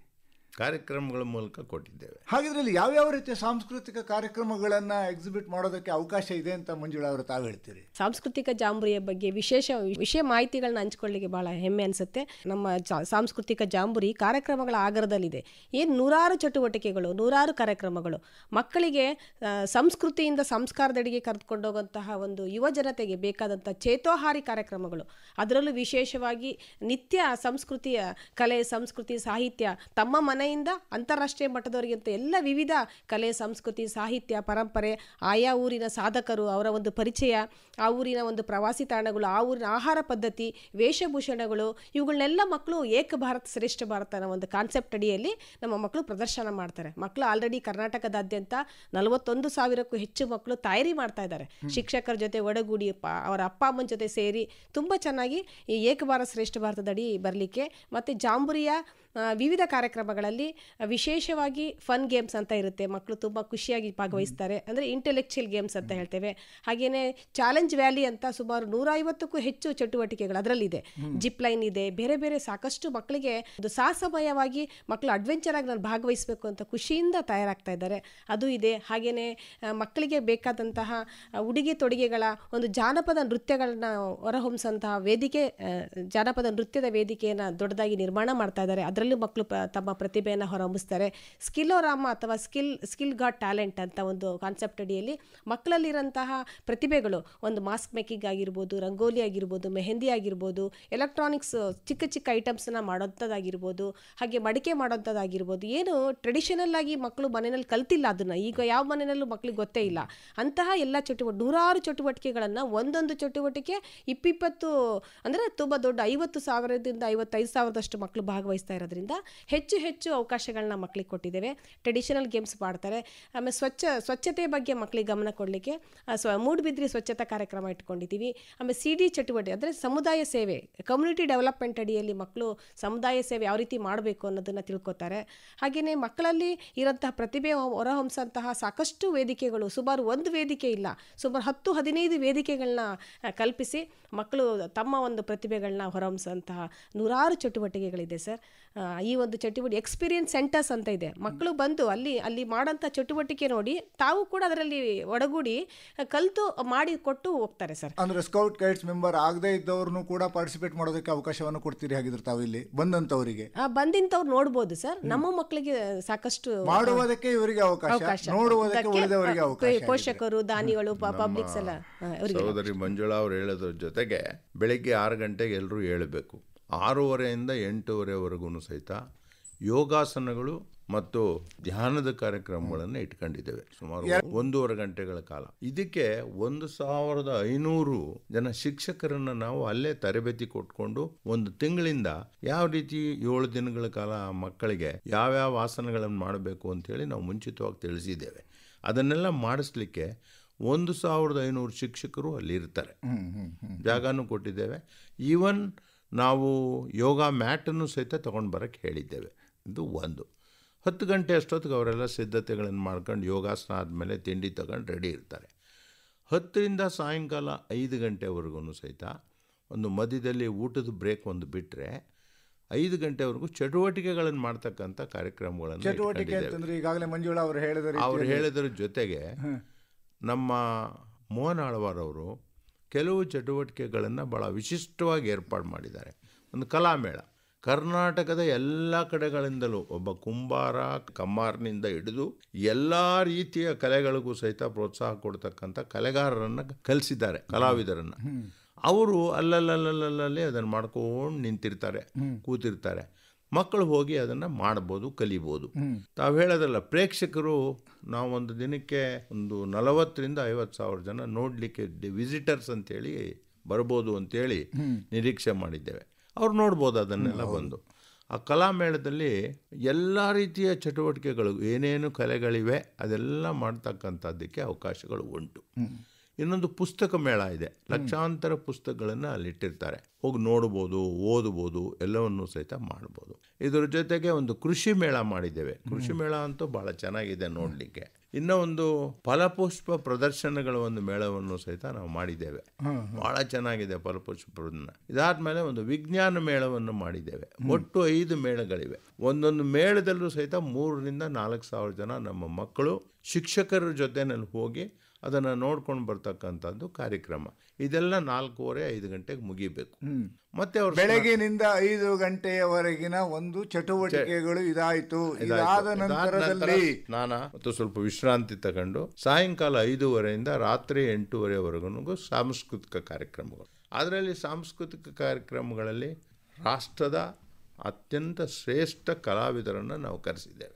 Speaker 3: ಕಾರ್ಯಕ್ರಮಗಳ ಮೂಲಕ ಕೊಟ್ಟಿದ್ದೇವೆ
Speaker 2: ಹಾಗಿದ್ರೆ ಇಲ್ಲಿ ಯಾವ್ಯಾವ ರೀತಿಯ ಸಾಂಸ್ಕೃತಿಕ ಕಾರ್ಯಕ್ರಮಗಳನ್ನ ಎಕ್ಸಿಬಿಟ್ ಮಾಡೋದಕ್ಕೆ ಅವಕಾಶ ಇದೆ ಅಂತ ಮಂಜುಳಾ ಅವರು ತಾವು ಹೇಳ್ತೀರಿ
Speaker 1: ಸಾಂಸ್ಕೃತಿಕ ಜಾಂಬುರಿಯ ಬಗ್ಗೆ ವಿಶೇಷ ವಿಷಯ ಮಾಹಿತಿಗಳನ್ನ ಹಂಚ್ಕೊಳ್ಳಿಕ್ಕೆ ಬಹಳ ಹೆಮ್ಮೆ ಅನಿಸುತ್ತೆ ನಮ್ಮ ಸಾಂಸ್ಕೃತಿಕ ಜಾಂಬುರಿ ಕಾರ್ಯಕ್ರಮಗಳ ಆಗರದಲ್ಲಿದೆ ಏನು ನೂರಾರು ಚಟುವಟಿಕೆಗಳು ನೂರಾರು ಕಾರ್ಯಕ್ರಮಗಳು ಮಕ್ಕಳಿಗೆ ಸಂಸ್ಕೃತಿಯಿಂದ ಸಂಸ್ಕಾರದಡಿಗೆ ಹೋಗುವಂತಹ ಒಂದು ಯುವ ಜನತೆಗೆ ಬೇಕಾದಂಥ ಚೇತೋಹಾರಿ ಕಾರ್ಯಕ್ರಮಗಳು ಅದರಲ್ಲೂ ವಿಶೇಷವಾಗಿ ನಿತ್ಯ ಸಂಸ್ಕೃತಿಯ ಕಲೆ ಸಂಸ್ಕೃತಿ ಸಾಹಿತ್ಯ ತಮ್ಮ ಮನೆ ಮನೆಯಿಂದ ಅಂತಾರಾಷ್ಟ್ರೀಯ ಮಟ್ಟದವರಿಗಿಂತ ಎಲ್ಲ ವಿವಿಧ ಕಲೆ ಸಂಸ್ಕೃತಿ ಸಾಹಿತ್ಯ ಪರಂಪರೆ ಆಯಾ ಊರಿನ ಸಾಧಕರು ಅವರ ಒಂದು ಪರಿಚಯ ಆ ಊರಿನ ಒಂದು ಪ್ರವಾಸಿ ತಾಣಗಳು ಆ ಊರಿನ ಆಹಾರ ಪದ್ಧತಿ ವೇಷಭೂಷಣಗಳು ಇವುಗಳನ್ನೆಲ್ಲ ಮಕ್ಕಳು ಏಕ ಭಾರತ ಶ್ರೇಷ್ಠ ಭಾರತ ಅನ್ನೋ ಒಂದು ಕಾನ್ಸೆಪ್ಟ್ ಅಡಿಯಲ್ಲಿ ನಮ್ಮ ಮಕ್ಕಳು ಪ್ರದರ್ಶನ ಮಾಡ್ತಾರೆ ಮಕ್ಕಳು ಆಲ್ರೆಡಿ ಕರ್ನಾಟಕದಾದ್ಯಂತ ನಲವತ್ತೊಂದು ಸಾವಿರಕ್ಕೂ ಹೆಚ್ಚು ಮಕ್ಕಳು ತಯಾರಿ ಮಾಡ್ತಾ ಇದ್ದಾರೆ ಶಿಕ್ಷಕರ ಜೊತೆ ಒಡಗೂಡಿ ಅವರ ಅಪ್ಪ ಅಮ್ಮನ ಜೊತೆ ಸೇರಿ ತುಂಬ ಚೆನ್ನಾಗಿ ಈ ಏಕ ಭಾರತ್ ಶ್ರೇಷ್ಠ ಭಾರತದಡಿ ಬರಲಿಕ್ಕೆ ಮತ್ತು ಜಾಂಬುರಿಯ ವಿವಿಧ ಕಾರ್ಯಕ್ರಮಗಳಲ್ಲಿ ವಿಶೇಷವಾಗಿ ಫನ್ ಗೇಮ್ಸ್ ಅಂತ ಇರುತ್ತೆ ಮಕ್ಕಳು ತುಂಬ ಖುಷಿಯಾಗಿ ಭಾಗವಹಿಸ್ತಾರೆ ಅಂದರೆ ಇಂಟೆಲೆಕ್ಚುಯಲ್ ಗೇಮ್ಸ್ ಅಂತ ಹೇಳ್ತೇವೆ ಹಾಗೆಯೇ ಚಾಲೆಂಜ್ ವ್ಯಾಲಿ ಅಂತ ಸುಮಾರು ಐವತ್ತಕ್ಕೂ ಹೆಚ್ಚು ಚಟುವಟಿಕೆಗಳು ಅದರಲ್ಲಿದೆ ಜಿಪ್ ಲೈನ್ ಇದೆ ಬೇರೆ ಬೇರೆ ಸಾಕಷ್ಟು ಮಕ್ಕಳಿಗೆ ಒಂದು ಸಾಹಸಮಯವಾಗಿ ಮಕ್ಕಳು ಅಡ್ವೆಂಚರ್ ಆಗಿ ನಾನು ಭಾಗವಹಿಸಬೇಕು ಅಂತ ಖುಷಿಯಿಂದ ತಯಾರಾಗ್ತಾ ಇದ್ದಾರೆ ಅದು ಇದೆ ಹಾಗೆಯೇ ಮಕ್ಕಳಿಗೆ ಬೇಕಾದಂತಹ ಉಡುಗೆ ತೊಡುಗೆಗಳ ಒಂದು ಜಾನಪದ ನೃತ್ಯಗಳನ್ನ ಹೊರಹೊಮ್ಮಿಸುವಂತಹ ವೇದಿಕೆ ಜಾನಪದ ನೃತ್ಯದ ವೇದಿಕೆಯನ್ನು ದೊಡ್ಡದಾಗಿ ನಿರ್ಮಾಣ ಮಾಡ್ತಾ ಇದ್ದಾರೆ ಅದರಲ್ಲಿ ಅದರಲ್ಲೂ ಮಕ್ಕಳು ತಮ್ಮ ಪ್ರತಿಭೆಯನ್ನು ಹೊರಹೊಮ್ಮಿಸ್ತಾರೆ ಸ್ಕಿಲ್ಲೋರಾಮ ಅಥವಾ ಸ್ಕಿಲ್ ಸ್ಕಿಲ್ ಗಾಟ್ ಟ್ಯಾಲೆಂಟ್ ಅಂತ ಒಂದು ಕಾನ್ಸೆಪ್ಟ್ ಅಡಿಯಲ್ಲಿ ಮಕ್ಕಳಲ್ಲಿರೋಂತಹ ಪ್ರತಿಭೆಗಳು ಒಂದು ಮಾಸ್ಕ್ ಮೇಕಿಂಗ್ ಆಗಿರ್ಬೋದು ರಂಗೋಲಿ ಆಗಿರ್ಬೋದು ಮೆಹಂದಿ ಆಗಿರ್ಬೋದು ಎಲೆಕ್ಟ್ರಾನಿಕ್ಸ್ ಚಿಕ್ಕ ಚಿಕ್ಕ ಐಟಮ್ಸನ್ನು ಮಾಡೋಂಥದ್ದಾಗಿರ್ಬೋದು ಹಾಗೆ ಮಡಿಕೆ ಮಾಡೋಂಥದ್ದಾಗಿರ್ಬೋದು ಏನು ಟ್ರೆಡಿಷನಲ್ ಆಗಿ ಮಕ್ಕಳು ಮನೆಯಲ್ಲಿ ಕಲ್ತಿಲ್ಲ ಅದನ್ನು ಈಗ ಯಾವ ಮನೆಯಲ್ಲೂ ಮಕ್ಕಳಿಗೆ ಗೊತ್ತೇ ಇಲ್ಲ ಅಂತಹ ಎಲ್ಲ ಚಟುವಟಿಕೆ ನೂರಾರು ಚಟುವಟಿಕೆಗಳನ್ನು ಒಂದೊಂದು ಚಟುವಟಿಕೆ ಇಪ್ಪಿಪ್ಪತ್ತು ಅಂದರೆ ತುಂಬ ದೊಡ್ಡ ಐವತ್ತು ಸಾವಿರದಿಂದ ಐವತ್ತೈದು ಸಾವಿರದಷ್ಟು ಮಕ್ಕಳು ಭಾಗವಹಿಸ್ತಾ ಇರೋದು ಇರೋದ್ರಿಂದ ಹೆಚ್ಚು ಹೆಚ್ಚು ಅವಕಾಶಗಳನ್ನ ಮಕ್ಕಳಿಗೆ ಕೊಟ್ಟಿದ್ದೇವೆ ಟ್ರೆಡಿಷನಲ್ ಗೇಮ್ಸ್ ಮಾಡ್ತಾರೆ ಆಮೇಲೆ ಸ್ವಚ್ಛ ಸ್ವಚ್ಛತೆ ಬಗ್ಗೆ ಮಕ್ಕಳಿಗೆ ಗಮನ ಕೊಡಲಿಕ್ಕೆ ಸ್ವ ಮೂಡುಬಿದ್ರಿ ಸ್ವಚ್ಛತಾ ಕಾರ್ಯಕ್ರಮ ಇಟ್ಕೊಂಡಿದ್ದೀವಿ ಆಮೇಲೆ ಸಿ ಡಿ ಚಟುವಟಿಕೆ ಅಂದರೆ ಸಮುದಾಯ ಸೇವೆ ಕಮ್ಯುನಿಟಿ ಡೆವಲಪ್ಮೆಂಟ್ ಅಡಿಯಲ್ಲಿ ಮಕ್ಕಳು ಸಮುದಾಯ ಸೇವೆ ಯಾವ ರೀತಿ ಮಾಡಬೇಕು ಅನ್ನೋದನ್ನು ತಿಳ್ಕೊತಾರೆ ಹಾಗೆಯೇ ಮಕ್ಕಳಲ್ಲಿ ಇರೋಂತಹ ಪ್ರತಿಭೆ ಹೊರಹೊಮ್ಮಿಸಂತಹ ಸಾಕಷ್ಟು ವೇದಿಕೆಗಳು ಸುಮಾರು ಒಂದು ವೇದಿಕೆ ಇಲ್ಲ ಸುಮಾರು ಹತ್ತು ಹದಿನೈದು ವೇದಿಕೆಗಳನ್ನ ಕಲ್ಪಿಸಿ ಮಕ್ಕಳು ತಮ್ಮ ಒಂದು ಪ್ರತಿಭೆಗಳನ್ನ ಹೊರಹೊಮ್ಮಿಸುವಂತಹ ನೂರಾರು ಚಟುವಟಿಕೆಗಳಿದೆ ಸರ್ ಈ ಒಂದು ಚಟುವಟಿಕೆ ಎಕ್ಸ್ಪೀರಿಯನ್ಸ್ ಸೆಂಟರ್ಸ್ ಅಂತ ಇದೆ ಮಕ್ಕಳು ಬಂದು ಅಲ್ಲಿ ಅಲ್ಲಿ ಮಾಡೋಂಥ ಚಟುವಟಿಕೆ ನೋಡಿ ತಾವು ಕೂಡ ಅದರಲ್ಲಿ ಒಡಗೂಡಿ ಕಲಿತು ಮಾಡಿ ಕೊಟ್ಟು ಹೋಗ್ತಾರೆ ಸರ್
Speaker 2: ಅಂದ್ರೆ ಸ್ಕೌಟ್ ಗೈಡ್ಸ್ ಮೆಂಬರ್ ಆಗದೇ ಇದ್ದವ್ರನ್ನು ಕೂಡ ಪಾರ್ಟಿಸಿಪೇಟ್ ಮಾಡೋದಕ್ಕೆ ಅವಕಾಶವನ್ನು ಕೊಡ್ತೀರಿ ಹಾಗಿದ್ರೆ ತಾವು ಇಲ್ಲಿ ಬಂದಂತವರಿಗೆ
Speaker 1: ಬಂದಿಂತವ್ರು ನೋಡ್ಬೋದು ಸರ್ ನಮ್ಮ ಮಕ್ಕಳಿಗೆ ಸಾಕಷ್ಟು ಮಾಡುವುದಕ್ಕೆ
Speaker 2: ಇವರಿಗೆ ಅವಕಾಶ ನೋಡುವುದಕ್ಕೆ
Speaker 1: ಪೋಷಕರು ದಾನಿಗಳು ಪಬ್ಲಿಕ್ಸ್ ಎಲ್ಲ
Speaker 3: ಸಹೋದರಿ ಮಂಜುಳಾ ಅವ್ರು ಹೇಳೋದ್ರ ಜೊತೆ ಜೊತೆಗೆ ಬೆಳಿಗ್ಗೆ ಆರು ಗಂಟೆಗೆ ಎಲ್ಲರೂ ಹೇಳಬೇಕು ಆರೂವರೆಯಿಂದ ಎಂಟೂವರೆವರೆಗೂ ಸಹಿತ ಯೋಗಾಸನಗಳು ಮತ್ತು ಧ್ಯಾನದ ಕಾರ್ಯಕ್ರಮಗಳನ್ನು ಇಟ್ಕೊಂಡಿದ್ದೇವೆ ಸುಮಾರು ಒಂದೂವರೆ ಗಂಟೆಗಳ ಕಾಲ ಇದಕ್ಕೆ ಒಂದು ಸಾವಿರದ ಐನೂರು ಜನ ಶಿಕ್ಷಕರನ್ನು ನಾವು ಅಲ್ಲೇ ತರಬೇತಿ ಕೊಟ್ಕೊಂಡು ಒಂದು ತಿಂಗಳಿಂದ ಯಾವ ರೀತಿ ಏಳು ದಿನಗಳ ಕಾಲ ಮಕ್ಕಳಿಗೆ ಯಾವ್ಯಾವ ಆಸನಗಳನ್ನು ಮಾಡಬೇಕು ಅಂತ ಹೇಳಿ ನಾವು ಮುಂಚಿತವಾಗಿ ತಿಳಿಸಿದ್ದೇವೆ ಅದನ್ನೆಲ್ಲ ಮಾಡಿಸ್ಲಿಕ್ಕೆ ಒಂದು ಸಾವಿರದ ಐನೂರು ಶಿಕ್ಷಕರು ಅಲ್ಲಿ ಇರ್ತಾರೆ ಜಾಗನೂ ಕೊಟ್ಟಿದ್ದೇವೆ ಈವನ್ ನಾವು ಯೋಗ ಮ್ಯಾಟನ್ನು ಸಹಿತ ತೊಗೊಂಡು ಬರೋಕ್ಕೆ ಹೇಳಿದ್ದೇವೆ ಇದು ಒಂದು ಹತ್ತು ಗಂಟೆ ಅಷ್ಟೊತ್ತಿಗೆ ಅವರೆಲ್ಲ ಸಿದ್ಧತೆಗಳನ್ನು ಮಾಡ್ಕೊಂಡು ಯೋಗಾಸನ ಆದಮೇಲೆ ತಿಂಡಿ ತಗೊಂಡು ರೆಡಿ ಇರ್ತಾರೆ ಹತ್ತರಿಂದ ಸಾಯಂಕಾಲ ಐದು ಗಂಟೆವರೆಗೂ ಸಹಿತ ಒಂದು ಮಧ್ಯದಲ್ಲಿ ಊಟದ ಬ್ರೇಕ್ ಒಂದು ಬಿಟ್ಟರೆ ಐದು ಗಂಟೆವರೆಗೂ ಚಟುವಟಿಕೆಗಳನ್ನು ಮಾಡ್ತಕ್ಕಂಥ ಕಾರ್ಯಕ್ರಮಗಳನ್ನು ಚಟುವಟಿಕೆ
Speaker 2: ಈಗಾಗಲೇ ಮಂಜುಳ ಅವರು ಹೇಳಿದ್ರು ಅವರು ಹೇಳಿದ್ರ
Speaker 3: ಜೊತೆಗೆ ನಮ್ಮ ಮೋಹನ್ ಆಳ್ವಾರವರು ಕೆಲವು ಚಟುವಟಿಕೆಗಳನ್ನು ಭಾಳ ವಿಶಿಷ್ಟವಾಗಿ ಏರ್ಪಾಡು ಮಾಡಿದ್ದಾರೆ ಒಂದು ಕಲಾಮೇಳ ಕರ್ನಾಟಕದ ಎಲ್ಲ ಕಡೆಗಳಿಂದಲೂ ಒಬ್ಬ ಕುಂಬಾರ ಕಮ್ಮಾರನಿಂದ ಹಿಡಿದು ಎಲ್ಲ ರೀತಿಯ ಕಲೆಗಳಿಗೂ ಸಹಿತ ಪ್ರೋತ್ಸಾಹ ಕೊಡ್ತಕ್ಕಂಥ ಕಲೆಗಾರರನ್ನು ಕಲಿಸಿದ್ದಾರೆ ಕಲಾವಿದರನ್ನು ಅವರು ಅಲ್ಲಲ್ಲಲ್ಲಲ್ಲಲ್ಲಿ ಅದನ್ನು ಮಾಡ್ಕೊಂಡು ನಿಂತಿರ್ತಾರೆ ಕೂತಿರ್ತಾರೆ ಮಕ್ಕಳು ಹೋಗಿ ಅದನ್ನು ಮಾಡ್ಬೋದು ಕಲಿಬೋದು ತಾವು ಹೇಳೋದಲ್ಲ ಪ್ರೇಕ್ಷಕರು ನಾವು ಒಂದು ದಿನಕ್ಕೆ ಒಂದು ನಲವತ್ತರಿಂದ ಐವತ್ತು ಸಾವಿರ ಜನ ನೋಡಲಿಕ್ಕೆ ವಿಸಿಟರ್ಸ್ ಅಂತೇಳಿ ಬರ್ಬೋದು ಅಂತೇಳಿ ನಿರೀಕ್ಷೆ ಮಾಡಿದ್ದೇವೆ ಅವ್ರು ನೋಡ್ಬೋದು ಅದನ್ನೆಲ್ಲ ಬಂದು ಆ ಕಲಾಮೇಳದಲ್ಲಿ ಎಲ್ಲ ರೀತಿಯ ಚಟುವಟಿಕೆಗಳು ಏನೇನು ಕಲೆಗಳಿವೆ ಅದೆಲ್ಲ ಮಾಡ್ತಕ್ಕಂಥದ್ದಕ್ಕೆ ಅವಕಾಶಗಳು ಉಂಟು ಇನ್ನೊಂದು ಪುಸ್ತಕ ಮೇಳ ಇದೆ ಲಕ್ಷಾಂತರ ಪುಸ್ತಕಗಳನ್ನು ಅಲ್ಲಿಟ್ಟಿರ್ತಾರೆ ಹೋಗಿ ನೋಡ್ಬೋದು ಓದ್ಬೋದು ಎಲ್ಲವನ್ನು ಸಹಿತ ಮಾಡ್ಬೋದು ಇದರ ಜೊತೆಗೆ ಒಂದು ಕೃಷಿ ಮೇಳ ಮಾಡಿದ್ದೇವೆ ಕೃಷಿ ಮೇಳ ಅಂತೂ ಬಹಳ ಚೆನ್ನಾಗಿದೆ ನೋಡಲಿಕ್ಕೆ ಇನ್ನೂ ಒಂದು ಫಲಪುಷ್ಪ ಪ್ರದರ್ಶನಗಳ ಒಂದು ಮೇಳವನ್ನು ಸಹಿತ ನಾವು ಮಾಡಿದ್ದೇವೆ ಬಹಳ ಚೆನ್ನಾಗಿದೆ ಫಲಪುಷ್ಪ ಪ್ರದರ್ಶನ ಇದಾದ್ಮೇಲೆ ಒಂದು ವಿಜ್ಞಾನ ಮೇಳವನ್ನು ಮಾಡಿದ್ದೇವೆ ಒಟ್ಟು ಐದು ಮೇಳಗಳಿವೆ ಒಂದೊಂದು ಮೇಳದಲ್ಲೂ ಸಹಿತ ಮೂರರಿಂದ ನಾಲ್ಕು ಸಾವಿರ ಜನ ನಮ್ಮ ಮಕ್ಕಳು ಶಿಕ್ಷಕರ ಜೊತೆನಲ್ಲಿ ಹೋಗಿ ಅದನ್ನು ನೋಡ್ಕೊಂಡು ಬರ್ತಕ್ಕಂಥದ್ದು ಕಾರ್ಯಕ್ರಮ ಇದೆಲ್ಲ ನಾಲ್ಕೂವರೆ ಐದು ಗಂಟೆಗೆ ಮುಗಿಬೇಕು ಮತ್ತೆ ಅವರು ಬೆಳಗಿನಿಂದ
Speaker 2: ಐದು ಗಂಟೆಯವರೆಗಿನ ಒಂದು ಚಟುವಟಿಕೆಗಳು ಇದಾಯಿತು ಇದಾದ
Speaker 3: ಮತ್ತು ಸ್ವಲ್ಪ ವಿಶ್ರಾಂತಿ ತಗೊಂಡು ಸಾಯಂಕಾಲ ಐದೂವರೆಯಿಂದ ರಾತ್ರಿ ಎಂಟೂವರೆವರೆಗೂ ಸಾಂಸ್ಕೃತಿಕ ಕಾರ್ಯಕ್ರಮಗಳು ಅದರಲ್ಲಿ ಸಾಂಸ್ಕೃತಿಕ ಕಾರ್ಯಕ್ರಮಗಳಲ್ಲಿ ರಾಷ್ಟ್ರದ ಅತ್ಯಂತ ಶ್ರೇಷ್ಠ ಕಲಾವಿದರನ್ನು ನಾವು ಕರೆಸಿದ್ದೇವೆ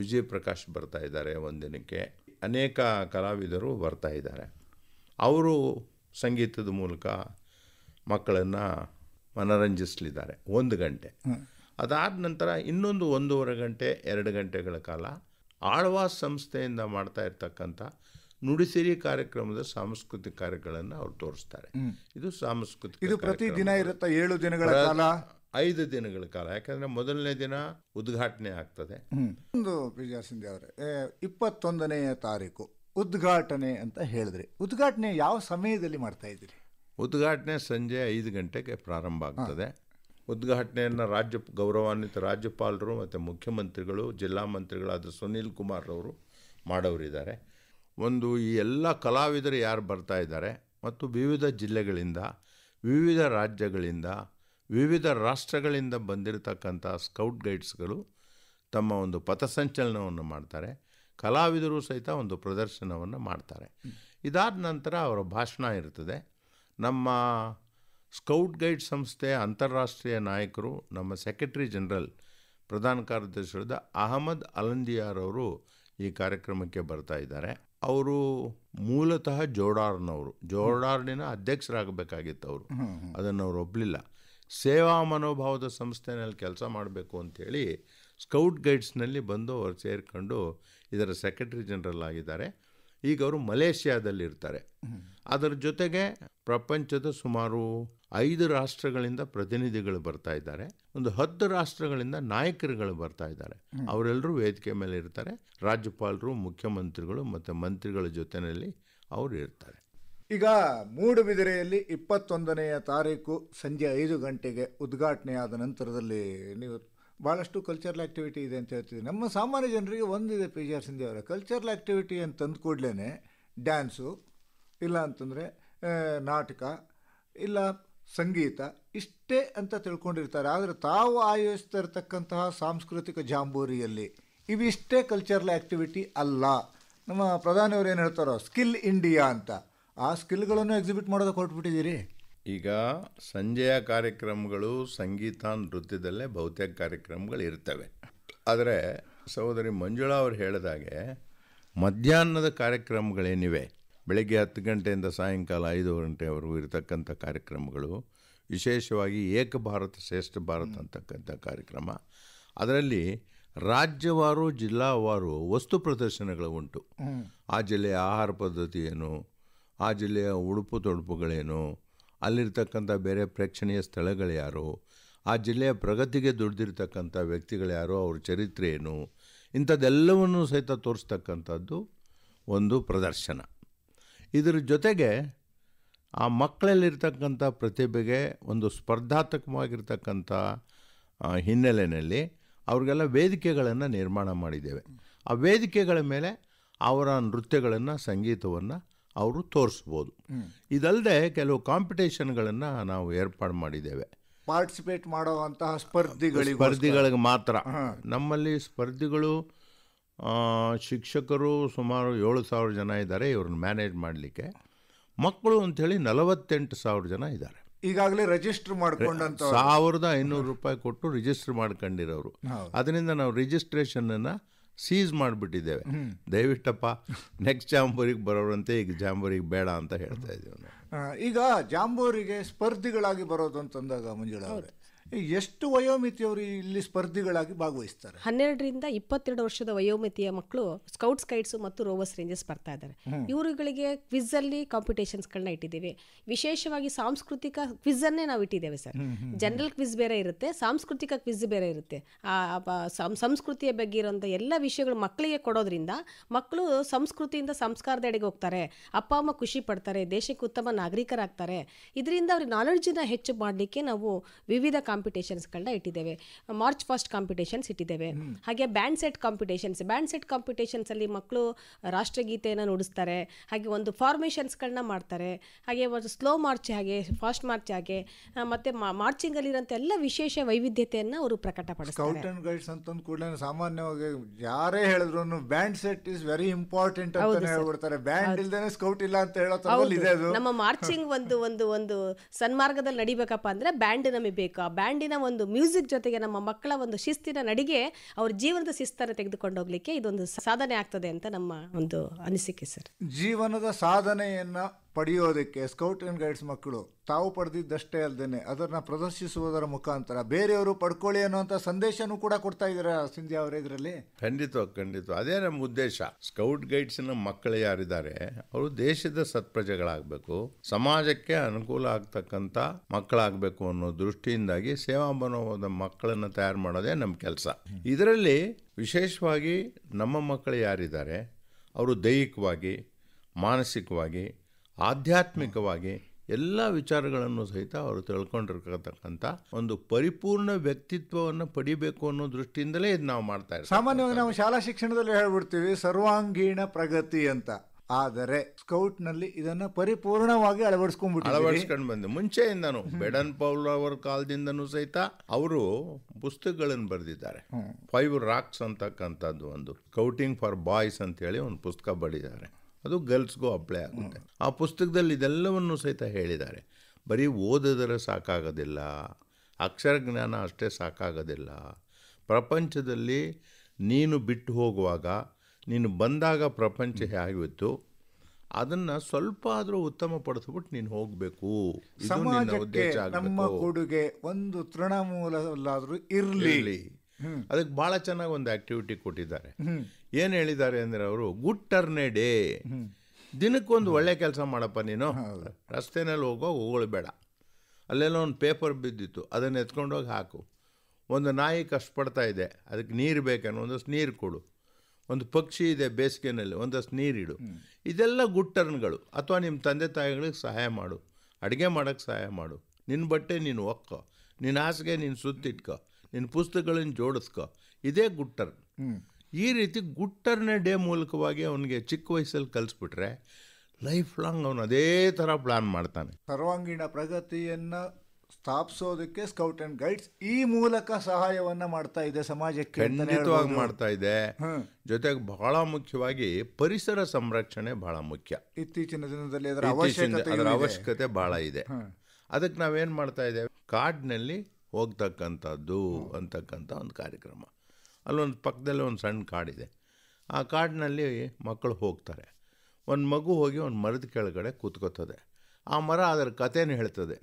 Speaker 3: ವಿಜಯ್ ಪ್ರಕಾಶ್ ಬರ್ತಾ ಇದ್ದಾರೆ ಒಂದಿನಕ್ಕೆ ಅನೇಕ ಕಲಾವಿದರು ಬರ್ತಾ ಇದ್ದಾರೆ ಅವರು ಸಂಗೀತದ ಮೂಲಕ ಮಕ್ಕಳನ್ನು ಮನರಂಜಿಸಲಿದ್ದಾರೆ ಒಂದು ಗಂಟೆ ಅದಾದ ನಂತರ ಇನ್ನೊಂದು ಒಂದೂವರೆ ಗಂಟೆ ಎರಡು ಗಂಟೆಗಳ ಕಾಲ ಆಳ್ವಾಸ್ ಸಂಸ್ಥೆಯಿಂದ ಮಾಡ್ತಾ ಇರ್ತಕ್ಕಂಥ ನುಡಿಸಿರಿ ಕಾರ್ಯಕ್ರಮದ ಸಾಂಸ್ಕೃತಿಕ ಕಾರ್ಯಗಳನ್ನು ಅವರು ತೋರಿಸ್ತಾರೆ ಇದು ಸಾಂಸ್ಕೃತಿಕ ಇದು ಪ್ರತಿ ದಿನ ಇರುತ್ತಾ ಏಳು ದಿನಗಳ ಕಾಲ ಐದು ದಿನಗಳ ಕಾಲ ಯಾಕಂದ್ರೆ ಮೊದಲನೇ ದಿನ ಉದ್ಘಾಟನೆ ಆಗ್ತದೆ
Speaker 2: ಒಂದು ಸಿಂಧಿ ಅವರೇ ಇಪ್ಪತ್ತೊಂದನೆಯ ತಾರೀಕು ಉದ್ಘಾಟನೆ ಅಂತ ಹೇಳಿದ್ರಿ ಉದ್ಘಾಟನೆ ಯಾವ ಸಮಯದಲ್ಲಿ ಮಾಡ್ತಾ ಇದ್ದೀರಿ
Speaker 3: ಉದ್ಘಾಟನೆ ಸಂಜೆ ಐದು ಗಂಟೆಗೆ ಪ್ರಾರಂಭ ಆಗ್ತದೆ ಉದ್ಘಾಟನೆಯನ್ನು ರಾಜ್ಯ ಗೌರವಾನ್ವಿತ ರಾಜ್ಯಪಾಲರು ಮತ್ತು ಮುಖ್ಯಮಂತ್ರಿಗಳು ಜಿಲ್ಲಾ ಮಂತ್ರಿಗಳಾದ ಸುನೀಲ್ ಕುಮಾರ್ ಅವರು ಮಾಡೋರಿದ್ದಾರೆ ಒಂದು ಈ ಎಲ್ಲ ಕಲಾವಿದರು ಯಾರು ಬರ್ತಾ ಇದ್ದಾರೆ ಮತ್ತು ವಿವಿಧ ಜಿಲ್ಲೆಗಳಿಂದ ವಿವಿಧ ರಾಜ್ಯಗಳಿಂದ ವಿವಿಧ ರಾಷ್ಟ್ರಗಳಿಂದ ಬಂದಿರತಕ್ಕಂಥ ಸ್ಕೌಟ್ ಗೈಡ್ಸ್ಗಳು ತಮ್ಮ ಒಂದು ಪಥಸಂಚಲನವನ್ನು ಮಾಡ್ತಾರೆ ಕಲಾವಿದರು ಸಹಿತ ಒಂದು ಪ್ರದರ್ಶನವನ್ನು ಮಾಡ್ತಾರೆ ಇದಾದ ನಂತರ ಅವರ ಭಾಷಣ ಇರ್ತದೆ ನಮ್ಮ ಸ್ಕೌಟ್ ಗೈಡ್ ಸಂಸ್ಥೆ ಅಂತಾರಾಷ್ಟ್ರೀಯ ನಾಯಕರು ನಮ್ಮ ಸೆಕ್ರೆಟರಿ ಜನರಲ್ ಪ್ರಧಾನ ಕಾರ್ಯದರ್ಶಿಯಾದ ಅಹಮದ್ ಅವರು ಈ ಕಾರ್ಯಕ್ರಮಕ್ಕೆ ಬರ್ತಾ ಇದ್ದಾರೆ ಅವರು ಮೂಲತಃ ಜೋಡಾರ್ನವರು ಜೋಡಾರ್ನಿನ ಅಧ್ಯಕ್ಷರಾಗಬೇಕಾಗಿತ್ತು ಅವರು ಅದನ್ನು ಅವರು ಒಪ್ಪಲಿಲ್ಲ ಸೇವಾ ಮನೋಭಾವದ ಸಂಸ್ಥೆನಲ್ಲಿ ಕೆಲಸ ಮಾಡಬೇಕು ಅಂಥೇಳಿ ಸ್ಕೌಟ್ ಗೈಡ್ಸ್ನಲ್ಲಿ ಬಂದು ಅವರು ಸೇರಿಕೊಂಡು ಇದರ ಸೆಕ್ರೆಟರಿ ಜನರಲ್ ಆಗಿದ್ದಾರೆ ಈಗ ಅವರು ಮಲೇಷ್ಯಾದಲ್ಲಿರ್ತಾರೆ ಅದರ ಜೊತೆಗೆ ಪ್ರಪಂಚದ ಸುಮಾರು ಐದು ರಾಷ್ಟ್ರಗಳಿಂದ ಪ್ರತಿನಿಧಿಗಳು ಬರ್ತಾ ಇದ್ದಾರೆ ಒಂದು ಹತ್ತು ರಾಷ್ಟ್ರಗಳಿಂದ ನಾಯಕರುಗಳು ಬರ್ತಾ ಇದ್ದಾರೆ ಅವರೆಲ್ಲರೂ ವೇದಿಕೆ ಮೇಲೆ ಇರ್ತಾರೆ ರಾಜ್ಯಪಾಲರು ಮುಖ್ಯಮಂತ್ರಿಗಳು ಮತ್ತು ಮಂತ್ರಿಗಳ ಜೊತೆಯಲ್ಲಿ ಅವರು ಇರ್ತಾರೆ
Speaker 2: ಈಗ ಮೂಡುಬಿದಿರೆಯಲ್ಲಿ ಇಪ್ಪತ್ತೊಂದನೆಯ ತಾರೀಕು ಸಂಜೆ ಐದು ಗಂಟೆಗೆ ಉದ್ಘಾಟನೆಯಾದ ನಂತರದಲ್ಲಿ ನೀವು ಭಾಳಷ್ಟು ಕಲ್ಚರಲ್ ಆ್ಯಕ್ಟಿವಿಟಿ ಇದೆ ಅಂತ ಹೇಳ್ತೀವಿ ನಮ್ಮ ಸಾಮಾನ್ಯ ಜನರಿಗೆ ಒಂದಿದೆ ಪಿ ಜಿ ಆರ್ ಸಿಂಧಿ ಅವರ ಕಲ್ಚರಲ್ ಆ್ಯಕ್ಟಿವಿಟಿ ಅಂತಂದು ಕೂಡಲೇ ಡ್ಯಾನ್ಸು ಇಲ್ಲ ಅಂತಂದರೆ ನಾಟಕ ಇಲ್ಲ ಸಂಗೀತ ಇಷ್ಟೇ ಅಂತ ತಿಳ್ಕೊಂಡಿರ್ತಾರೆ ಆದರೆ ತಾವು ಆಯೋಜಿಸ್ತಾ ಇರತಕ್ಕಂತಹ ಸಾಂಸ್ಕೃತಿಕ ಜಾಂಬೂರಿಯಲ್ಲಿ ಇವಿಷ್ಟೇ ಕಲ್ಚರಲ್ ಆ್ಯಕ್ಟಿವಿಟಿ ಅಲ್ಲ ನಮ್ಮ ಪ್ರಧಾನಿಯವರು ಏನು ಹೇಳ್ತಾರೋ ಸ್ಕಿಲ್ ಇಂಡಿಯಾ ಅಂತ ಆ ಸ್ಕಿಲ್ಗಳನ್ನು ಎಕ್ಸಿಬಿಟ್ ಮಾಡೋದಕ್ಕೆ ಕೊಟ್ಬಿಟ್ಟಿದ್ದೀರಿ
Speaker 3: ಈಗ ಸಂಜೆಯ ಕಾರ್ಯಕ್ರಮಗಳು ಸಂಗೀತ ನೃತ್ಯದಲ್ಲೇ ಬಹುತೇಕ ಕಾರ್ಯಕ್ರಮಗಳು ಇರ್ತವೆ ಆದರೆ ಸಹೋದರಿ ಮಂಜುಳಾ ಅವರು ಹೇಳಿದಾಗೆ ಮಧ್ಯಾಹ್ನದ ಕಾರ್ಯಕ್ರಮಗಳೇನಿವೆ ಬೆಳಗ್ಗೆ ಹತ್ತು ಗಂಟೆಯಿಂದ ಸಾಯಂಕಾಲ ಐದು ಗಂಟೆವರೆಗೂ ಇರತಕ್ಕಂಥ ಕಾರ್ಯಕ್ರಮಗಳು ವಿಶೇಷವಾಗಿ ಏಕ ಭಾರತ ಶ್ರೇಷ್ಠ ಭಾರತ ಅಂತಕ್ಕಂಥ ಕಾರ್ಯಕ್ರಮ ಅದರಲ್ಲಿ ರಾಜ್ಯವಾರು ಜಿಲ್ಲಾವಾರು ವಸ್ತು ಪ್ರದರ್ಶನಗಳು ಉಂಟು ಆ ಜಿಲ್ಲೆಯ ಆಹಾರ ಪದ್ಧತಿ ಆ ಜಿಲ್ಲೆಯ ಉಡುಪು ತೊಡುಪುಗಳೇನು ಅಲ್ಲಿರ್ತಕ್ಕಂಥ ಬೇರೆ ಪ್ರೇಕ್ಷಣೀಯ ಸ್ಥಳಗಳು ಯಾರು ಆ ಜಿಲ್ಲೆಯ ಪ್ರಗತಿಗೆ ದುಡ್ದಿರ್ತಕ್ಕಂಥ ವ್ಯಕ್ತಿಗಳು ಯಾರು ಅವ್ರ ಚರಿತ್ರೆ ಏನು ಇಂಥದ್ದೆಲ್ಲವನ್ನು ಸಹಿತ ತೋರಿಸ್ತಕ್ಕಂಥದ್ದು ಒಂದು ಪ್ರದರ್ಶನ ಇದರ ಜೊತೆಗೆ ಆ ಮಕ್ಕಳಲ್ಲಿರ್ತಕ್ಕಂಥ ಪ್ರತಿಭೆಗೆ ಒಂದು ಸ್ಪರ್ಧಾತ್ಮಕವಾಗಿರ್ತಕ್ಕಂಥ ಹಿನ್ನೆಲೆಯಲ್ಲಿ ಅವ್ರಿಗೆಲ್ಲ ವೇದಿಕೆಗಳನ್ನು ನಿರ್ಮಾಣ ಮಾಡಿದ್ದೇವೆ ಆ ವೇದಿಕೆಗಳ ಮೇಲೆ ಅವರ ನೃತ್ಯಗಳನ್ನು ಸಂಗೀತವನ್ನು ಅವರು ತೋರಿಸ್ಬೋದು ಇದಲ್ಲದೆ ಕೆಲವು ಕಾಂಪಿಟೇಷನ್ಗಳನ್ನು ನಾವು ಏರ್ಪಾಡು ಮಾಡಿದ್ದೇವೆ
Speaker 2: ಪಾರ್ಟಿಸಿಪೇಟ್ ಮಾಡುವಂತಹ ಸ್ಪರ್ಧಿಗಳಿಗೆ ಸ್ಪರ್ಧಿಗಳಿಗೆ
Speaker 3: ಮಾತ್ರ ನಮ್ಮಲ್ಲಿ ಸ್ಪರ್ಧಿಗಳು ಶಿಕ್ಷಕರು ಸುಮಾರು ಏಳು ಸಾವಿರ ಜನ ಇದ್ದಾರೆ ಇವ್ರನ್ನ ಮ್ಯಾನೇಜ್ ಮಾಡಲಿಕ್ಕೆ ಮಕ್ಕಳು ಅಂಥೇಳಿ ನಲವತ್ತೆಂಟು ಸಾವಿರ ಜನ ಇದ್ದಾರೆ ಈಗಾಗಲೇ ರಿಜಿಸ್ಟರ್ ಮಾಡ್ಕೊಂಡಂತ ಸಾವಿರದ ಐನೂರು ರೂಪಾಯಿ ಕೊಟ್ಟು ರಿಜಿಸ್ಟರ್ ಮಾಡ್ಕೊಂಡಿರೋರು ಅದರಿಂದ ನಾವು ರಿಜಿಸ್ಟ್ರೇಷನನ್ನು ಸೀಸ್ ಮಾಡಿಬಿಟ್ಟಿದ್ದೇವೆ ದಯವಿಟ್ಟಪ್ಪ ನೆಕ್ಸ್ಟ್ ಜಾಂಬೂರಿಗೆ ಬರೋರಂತೆ ಈಗ ಜಾಂಬೂರಿಗೆ ಬೇಡ ಅಂತ ಹೇಳ್ತಾ ಇದ್ದೀವಿ
Speaker 2: ಈಗ ಜಾಂಬೂರಿಗೆ ಸ್ಪರ್ಧಿಗಳಾಗಿ ಬರೋದು ಅಂತಂದಾಗ ಮಂಜುಳ ಅವರೇ ಎಷ್ಟು ವಯೋಮಿತಿಯವರು ಇಲ್ಲಿ ಸ್ಪರ್ಧಿಗಳಾಗಿ ಭಾಗವಹಿಸ್ತಾರೆ
Speaker 1: ಹನ್ನೆರಡರಿಂದ ಇಪ್ಪತ್ತೆರಡು ವರ್ಷದ ವಯೋಮಿತಿಯ ಮಕ್ಕಳು ಸ್ಕೌಟ್ಸ್ ಗೈಡ್ಸ್ ಮತ್ತು ರೋವರ್ಸ್ ರೇಂಜಸ್ ಬರ್ತಾ ಇದ್ದಾರೆ ಇವರುಗಳಿಗೆ ಕ್ವಿಜ್ ಅಲ್ಲಿ ಕಾಂಪಿಟೇಷನ್ಸ್ ಗಳನ್ನ ಇಟ್ಟಿದ್ದೀವಿ ವಿಶೇಷವಾಗಿ ಸಾಂಸ್ಕೃತಿಕ ಕ್ವಿಜ್ ಅನ್ನೇ ನಾವು ಇಟ್ಟಿದ್ದೇವೆ ಸರ್ ಜನರಲ್ ಕ್ವಿಜ್ ಬೇರೆ ಇರುತ್ತೆ ಸಾಂಸ್ಕೃತಿಕ ಕ್ವಿಜ್ ಬೇರೆ ಇರುತ್ತೆ ಆ ಸಂಸ್ಕೃತಿಯ ಬಗ್ಗೆ ಇರುವಂಥ ಎಲ್ಲ ವಿಷಯಗಳು ಮಕ್ಕಳಿಗೆ ಕೊಡೋದ್ರಿಂದ ಮಕ್ಕಳು ಸಂಸ್ಕೃತಿಯಿಂದ ಸಂಸ್ಕಾರದ ಎಡೆಗೆ ಹೋಗ್ತಾರೆ ಅಪ್ಪ ಅಮ್ಮ ಖುಷಿ ಪಡ್ತಾರೆ ದೇಶಕ್ಕೆ ಉತ್ತಮ ನಾಗರಿಕರಾಗ್ತಾರೆ ಇದರಿಂದ ಅವ್ರಿಗೆ ನಾಲೆಡ್ಜನ್ನ ಹೆಚ್ಚು ಮಾಡಲಿಕ್ಕೆ ನಾವು ವಿವಿಧ ಕಾಂಪಿಟೇಷನ್ಸ್ಗಳನ್ನ ಇಟ್ಟಿದ್ದೇವೆ ಮಾರ್ಚ್ ಫಸ್ಟ್ ಕಾಂಪಿಟೇಷನ್ಸ್ ಇಟ್ಟಿದ್ದೇವೆ ಹಾಗೆ band set competitions band set ಕಾಂಪಿಟೇಷನ್ಸಲ್ಲಿ ಮಕ್ಕಳು ರಾಷ್ಟ್ರಗೀತೆಯನ್ನು ನುಡಿಸ್ತಾರೆ ಹಾಗೆ ಒಂದು ಫಾರ್ಮೇಷನ್ಸ್ಗಳನ್ನ ಮಾಡ್ತಾರೆ ಹಾಗೆ ಒಂದು ಸ್ಲೋ ಮಾರ್ಚ್ ಹಾಗೆ ಫಾಸ್ಟ್ ಮಾರ್ಚ್ ಹಾಗೆ ಮತ್ತು ಮಾರ್ಚಿಂಗಲ್ಲಿರೋಂಥ ಎಲ್ಲ ವಿಶೇಷ ವೈವಿಧ್ಯತೆಯನ್ನು ಅವರು ಪ್ರಕಟಪಡಿಸ್ತಾರೆ
Speaker 2: ಗೈಡ್ಸ್ ಅಂತಂದ ಕೂಡಲೇ ಸಾಮಾನ್ಯವಾಗಿ ಯಾರೇ ಹೇಳಿದ್ರು band set is very important ಅಂತ ಹೇಳ್ಬಿಡ್ತಾರೆ ಬ್ಯಾಂಡ್ ಇಲ್ದೇನೆ ಸ್ಕೌಟ್ ಇಲ್ಲ ಅಂತ ಹೇಳೋ ಇದೆ ಅದು ನಮ್ಮ
Speaker 1: ಮಾರ್ಚಿಂಗ್ ಒಂದು ಒಂದು ಒಂದು ಸನ್ಮಾರ್ಗದಲ್ಲಿ ನಡಿಬೇಕಪ್ಪ ಅಂದ್ರೆ ಬ್ಯಾಂಡ್ ನಮಗೆ ಬೇಕು ಆ ಬ್ಯಾಂಡ್ ಬ್ಯಾಂಡಿನ ಒಂದು ಮ್ಯೂಸಿಕ್ ಜೊತೆಗೆ ನಮ್ಮ ಮಕ್ಕಳ ಒಂದು ಶಿಸ್ತಿನ ನಡಿಗೆ ಅವ್ರ ಜೀವನದ ಶಿಸ್ತನ್ನು ಹೋಗ್ಲಿಕ್ಕೆ ಇದೊಂದು ಸಾಧನೆ ಆಗ್ತದೆ ಅಂತ ನಮ್ಮ
Speaker 2: ಒಂದು ಅನಿಸಿಕೆ ಸರ್ ಜೀವನದ ಸಾಧನೆಯನ್ನು ಪಡೆಯೋದಕ್ಕೆ ಸ್ಕೌಟ್ ಆ್ಯಂಡ್ ಗೈಡ್ಸ್ ಮಕ್ಕಳು ತಾವು ಪಡೆದಿದ್ದಷ್ಟೇ ಅಲ್ಲದೆ ಅದನ್ನು ಪ್ರದರ್ಶಿಸುವುದರ ಮುಖಾಂತರ ಬೇರೆಯವರು ಪಡ್ಕೊಳ್ಳಿ ಅನ್ನುವಂಥ ಸಂದೇಶನೂ ಕೂಡ ಕೊಡ್ತಾ ಇದ್ದಾರೆ ಸಿಂಧ್ಯಾ ಅವರೇ ಇದರಲ್ಲಿ
Speaker 3: ಖಂಡಿತ ಖಂಡಿತ ಅದೇ ನಮ್ಮ ಉದ್ದೇಶ ಸ್ಕೌಟ್ ಗೈಡ್ಸ್ನ ಮಕ್ಕಳು ಯಾರಿದ್ದಾರೆ ಅವರು ದೇಶದ ಸತ್ಪ್ರಜೆಗಳಾಗಬೇಕು ಸಮಾಜಕ್ಕೆ ಅನುಕೂಲ ಆಗ್ತಕ್ಕಂಥ ಮಕ್ಕಳಾಗಬೇಕು ಅನ್ನೋ ದೃಷ್ಟಿಯಿಂದಾಗಿ ಸೇವಾ ಮನೋಭಾವದ ಮಕ್ಕಳನ್ನು ತಯಾರು ಮಾಡೋದೇ ನಮ್ಮ ಕೆಲಸ ಇದರಲ್ಲಿ ವಿಶೇಷವಾಗಿ ನಮ್ಮ ಮಕ್ಕಳು ಯಾರಿದ್ದಾರೆ ಅವರು ದೈಹಿಕವಾಗಿ ಮಾನಸಿಕವಾಗಿ ಆಧ್ಯಾತ್ಮಿಕವಾಗಿ ಎಲ್ಲ ವಿಚಾರಗಳನ್ನು ಸಹಿತ ಅವರು ತಿಳ್ಕೊಂಡಿರ್ತಕ್ಕಂಥ ಒಂದು ಪರಿಪೂರ್ಣ ವ್ಯಕ್ತಿತ್ವವನ್ನು ಪಡಿಬೇಕು ಅನ್ನೋ ದೃಷ್ಟಿಯಿಂದಲೇ ಇದು ನಾವು ಮಾಡ್ತಾ ಸಾಮಾನ್ಯವಾಗಿ ನಾವು
Speaker 2: ಶಾಲಾ ಶಿಕ್ಷಣದಲ್ಲಿ ಹೇಳ್ಬಿಡ್ತೀವಿ ಸರ್ವಾಂಗೀಣ ಪ್ರಗತಿ ಅಂತ ಆದರೆ ಸ್ಕೌಟ್ ನಲ್ಲಿ ಇದನ್ನ ಪರಿಪೂರ್ಣವಾಗಿ ಅಳವಡಿಸ್ಕೊಂಡ್ಬಿಟ್ಟು ಅಳವಡಿಸ್ಕೊಂಡು
Speaker 3: ಬಂದೆ ಮುಂಚೆಯಿಂದನು ಬೆಡನ್ ಪೌಲ್ ಅವರ ಕಾಲದಿಂದನೂ ಸಹಿತ ಅವರು ಪುಸ್ತಕಗಳನ್ನು ಬರೆದಿದ್ದಾರೆ ಫೈವ್ ರಾಕ್ಸ್ ಅಂತಕ್ಕಂಥದ್ದು ಒಂದು ಸ್ಕೌಟಿಂಗ್ ಫಾರ್ ಬಾಯ್ಸ್ ಅಂತ ಹೇಳಿ ಒಂದು ಪುಸ್ತಕ ಬರೆದಿದ್ದಾರೆ ಅದು ಗರ್ಲ್ಸ್ಗೂ ಅಪ್ಲೈ ಆಗುತ್ತೆ ಆ ಪುಸ್ತಕದಲ್ಲಿ ಇದೆಲ್ಲವನ್ನು ಸಹಿತ ಹೇಳಿದ್ದಾರೆ ಬರೀ ಓದಿದರೆ ಸಾಕಾಗೋದಿಲ್ಲ ಅಕ್ಷರ ಜ್ಞಾನ ಅಷ್ಟೇ ಸಾಕಾಗೋದಿಲ್ಲ ಪ್ರಪಂಚದಲ್ಲಿ ನೀನು ಬಿಟ್ಟು ಹೋಗುವಾಗ ನೀನು ಬಂದಾಗ ಪ್ರಪಂಚ ಹೇಗಿತ್ತು ಅದನ್ನು ಸ್ವಲ್ಪ ಆದರೂ ಉತ್ತಮ ಪಡಿಸ್ಬಿಟ್ಟು ನೀನು ಹೋಗಬೇಕು ಸಮಾಜಕ್ಕೆ ನಮ್ಮ
Speaker 2: ಕೊಡುಗೆ ಒಂದು ತೃಣಮೂಲದಲ್ಲಾದರೂ ಇರಲಿ
Speaker 3: ಅದಕ್ಕೆ ಭಾಳ ಚೆನ್ನಾಗಿ ಒಂದು ಆ್ಯಕ್ಟಿವಿಟಿ ಕೊಟ್ಟಿದ್ದಾರೆ ಏನು ಹೇಳಿದ್ದಾರೆ ಅಂದರೆ ಅವರು ಗುಡ್ ಎ ಡೇ ದಿನಕ್ಕೊಂದು ಒಳ್ಳೆ ಕೆಲಸ ಮಾಡಪ್ಪ ನೀನು ರಸ್ತೆನಲ್ಲಿ ಹೋಗೋ ಬೇಡ ಅಲ್ಲೆಲ್ಲ ಒಂದು ಪೇಪರ್ ಬಿದ್ದಿತ್ತು ಅದನ್ನು ಎತ್ಕೊಂಡೋಗಿ ಹಾಕು ಒಂದು ನಾಯಿ ಕಷ್ಟಪಡ್ತಾ ಇದೆ ಅದಕ್ಕೆ ನೀರು ಬೇಕೇನೋ ಒಂದಷ್ಟು ನೀರು ಕೊಡು ಒಂದು ಪಕ್ಷಿ ಇದೆ ಬೇಸಿಗೆನಲ್ಲಿ ಒಂದಷ್ಟು ನೀರಿಡು ಇದೆಲ್ಲ ಗುಡ್ ಟರ್ನ್ಗಳು ಅಥವಾ ನಿಮ್ಮ ತಂದೆ ತಾಯಿಗಳಿಗೆ ಸಹಾಯ ಮಾಡು ಅಡುಗೆ ಮಾಡೋಕ್ಕೆ ಸಹಾಯ ಮಾಡು ನಿನ್ನ ಬಟ್ಟೆ ನೀನು ಒಕ್ಕೋ ನಿನ್ನ ಹಾಸಿಗೆ ನೀನು ಸುತ್ತಿಟ್ಕೋ ನಿನ್ನ ಪುಸ್ತಕಗಳನ್ನು ಜೋಡಿಸ್ಕೋ ಇದೇ ಗುಟ್ಟರ್ ಈ ರೀತಿ ಗುಟ್ಟರ್ನೇ ಡೇ ಮೂಲಕವಾಗಿ ಅವನಿಗೆ ಚಿಕ್ಕ ವಯಸ್ಸಲ್ಲಿ ಕಲಿಸ್ಬಿಟ್ರೆ ಲೈಫ್ ಲಾಂಗ್ ಅವನು ಅದೇ ಥರ ಪ್ಲಾನ್ ಮಾಡ್ತಾನೆ
Speaker 2: ಸರ್ವಾಂಗೀಣ ಪ್ರಗತಿಯನ್ನು ಸ್ಥಾಪಿಸೋದಕ್ಕೆ ಸ್ಕೌಟ್ ಅಂಡ್ ಗೈಡ್ಸ್ ಈ ಮೂಲಕ ಸಹಾಯವನ್ನು ಮಾಡ್ತಾ ಇದೆ ಸಮಾಜಕ್ಕೆ ಖಂಡಿತವಾಗಿ ಮಾಡ್ತಾ
Speaker 3: ಇದೆ ಜೊತೆಗೆ ಬಹಳ ಮುಖ್ಯವಾಗಿ ಪರಿಸರ ಸಂರಕ್ಷಣೆ ಬಹಳ ಮುಖ್ಯ
Speaker 2: ಇತ್ತೀಚಿನ ದಿನದಲ್ಲಿ ಅದರ ಅವಶ್ಯಕತೆ ಬಹಳ ಇದೆ
Speaker 3: ಅದಕ್ಕೆ ನಾವೇನು ಮಾಡ್ತಾ ಇದ್ದೇವೆ ಕಾಡಿನಲ್ಲಿ ಹೋಗ್ತಕ್ಕಂಥದ್ದು ಅಂತಕ್ಕಂಥ ಒಂದು ಕಾರ್ಯಕ್ರಮ ಅಲ್ಲೊಂದು ಪಕ್ಕದಲ್ಲೇ ಒಂದು ಸಣ್ಣ ಕಾಡಿದೆ ಆ ಕಾಡಿನಲ್ಲಿ ಮಕ್ಕಳು ಹೋಗ್ತಾರೆ ಒಂದು ಮಗು ಹೋಗಿ ಒಂದು ಮರದ ಕೆಳಗಡೆ ಕೂತ್ಕೋತದೆ ಆ ಮರ ಅದರ ಕಥೆನೂ ಹೇಳ್ತದೆ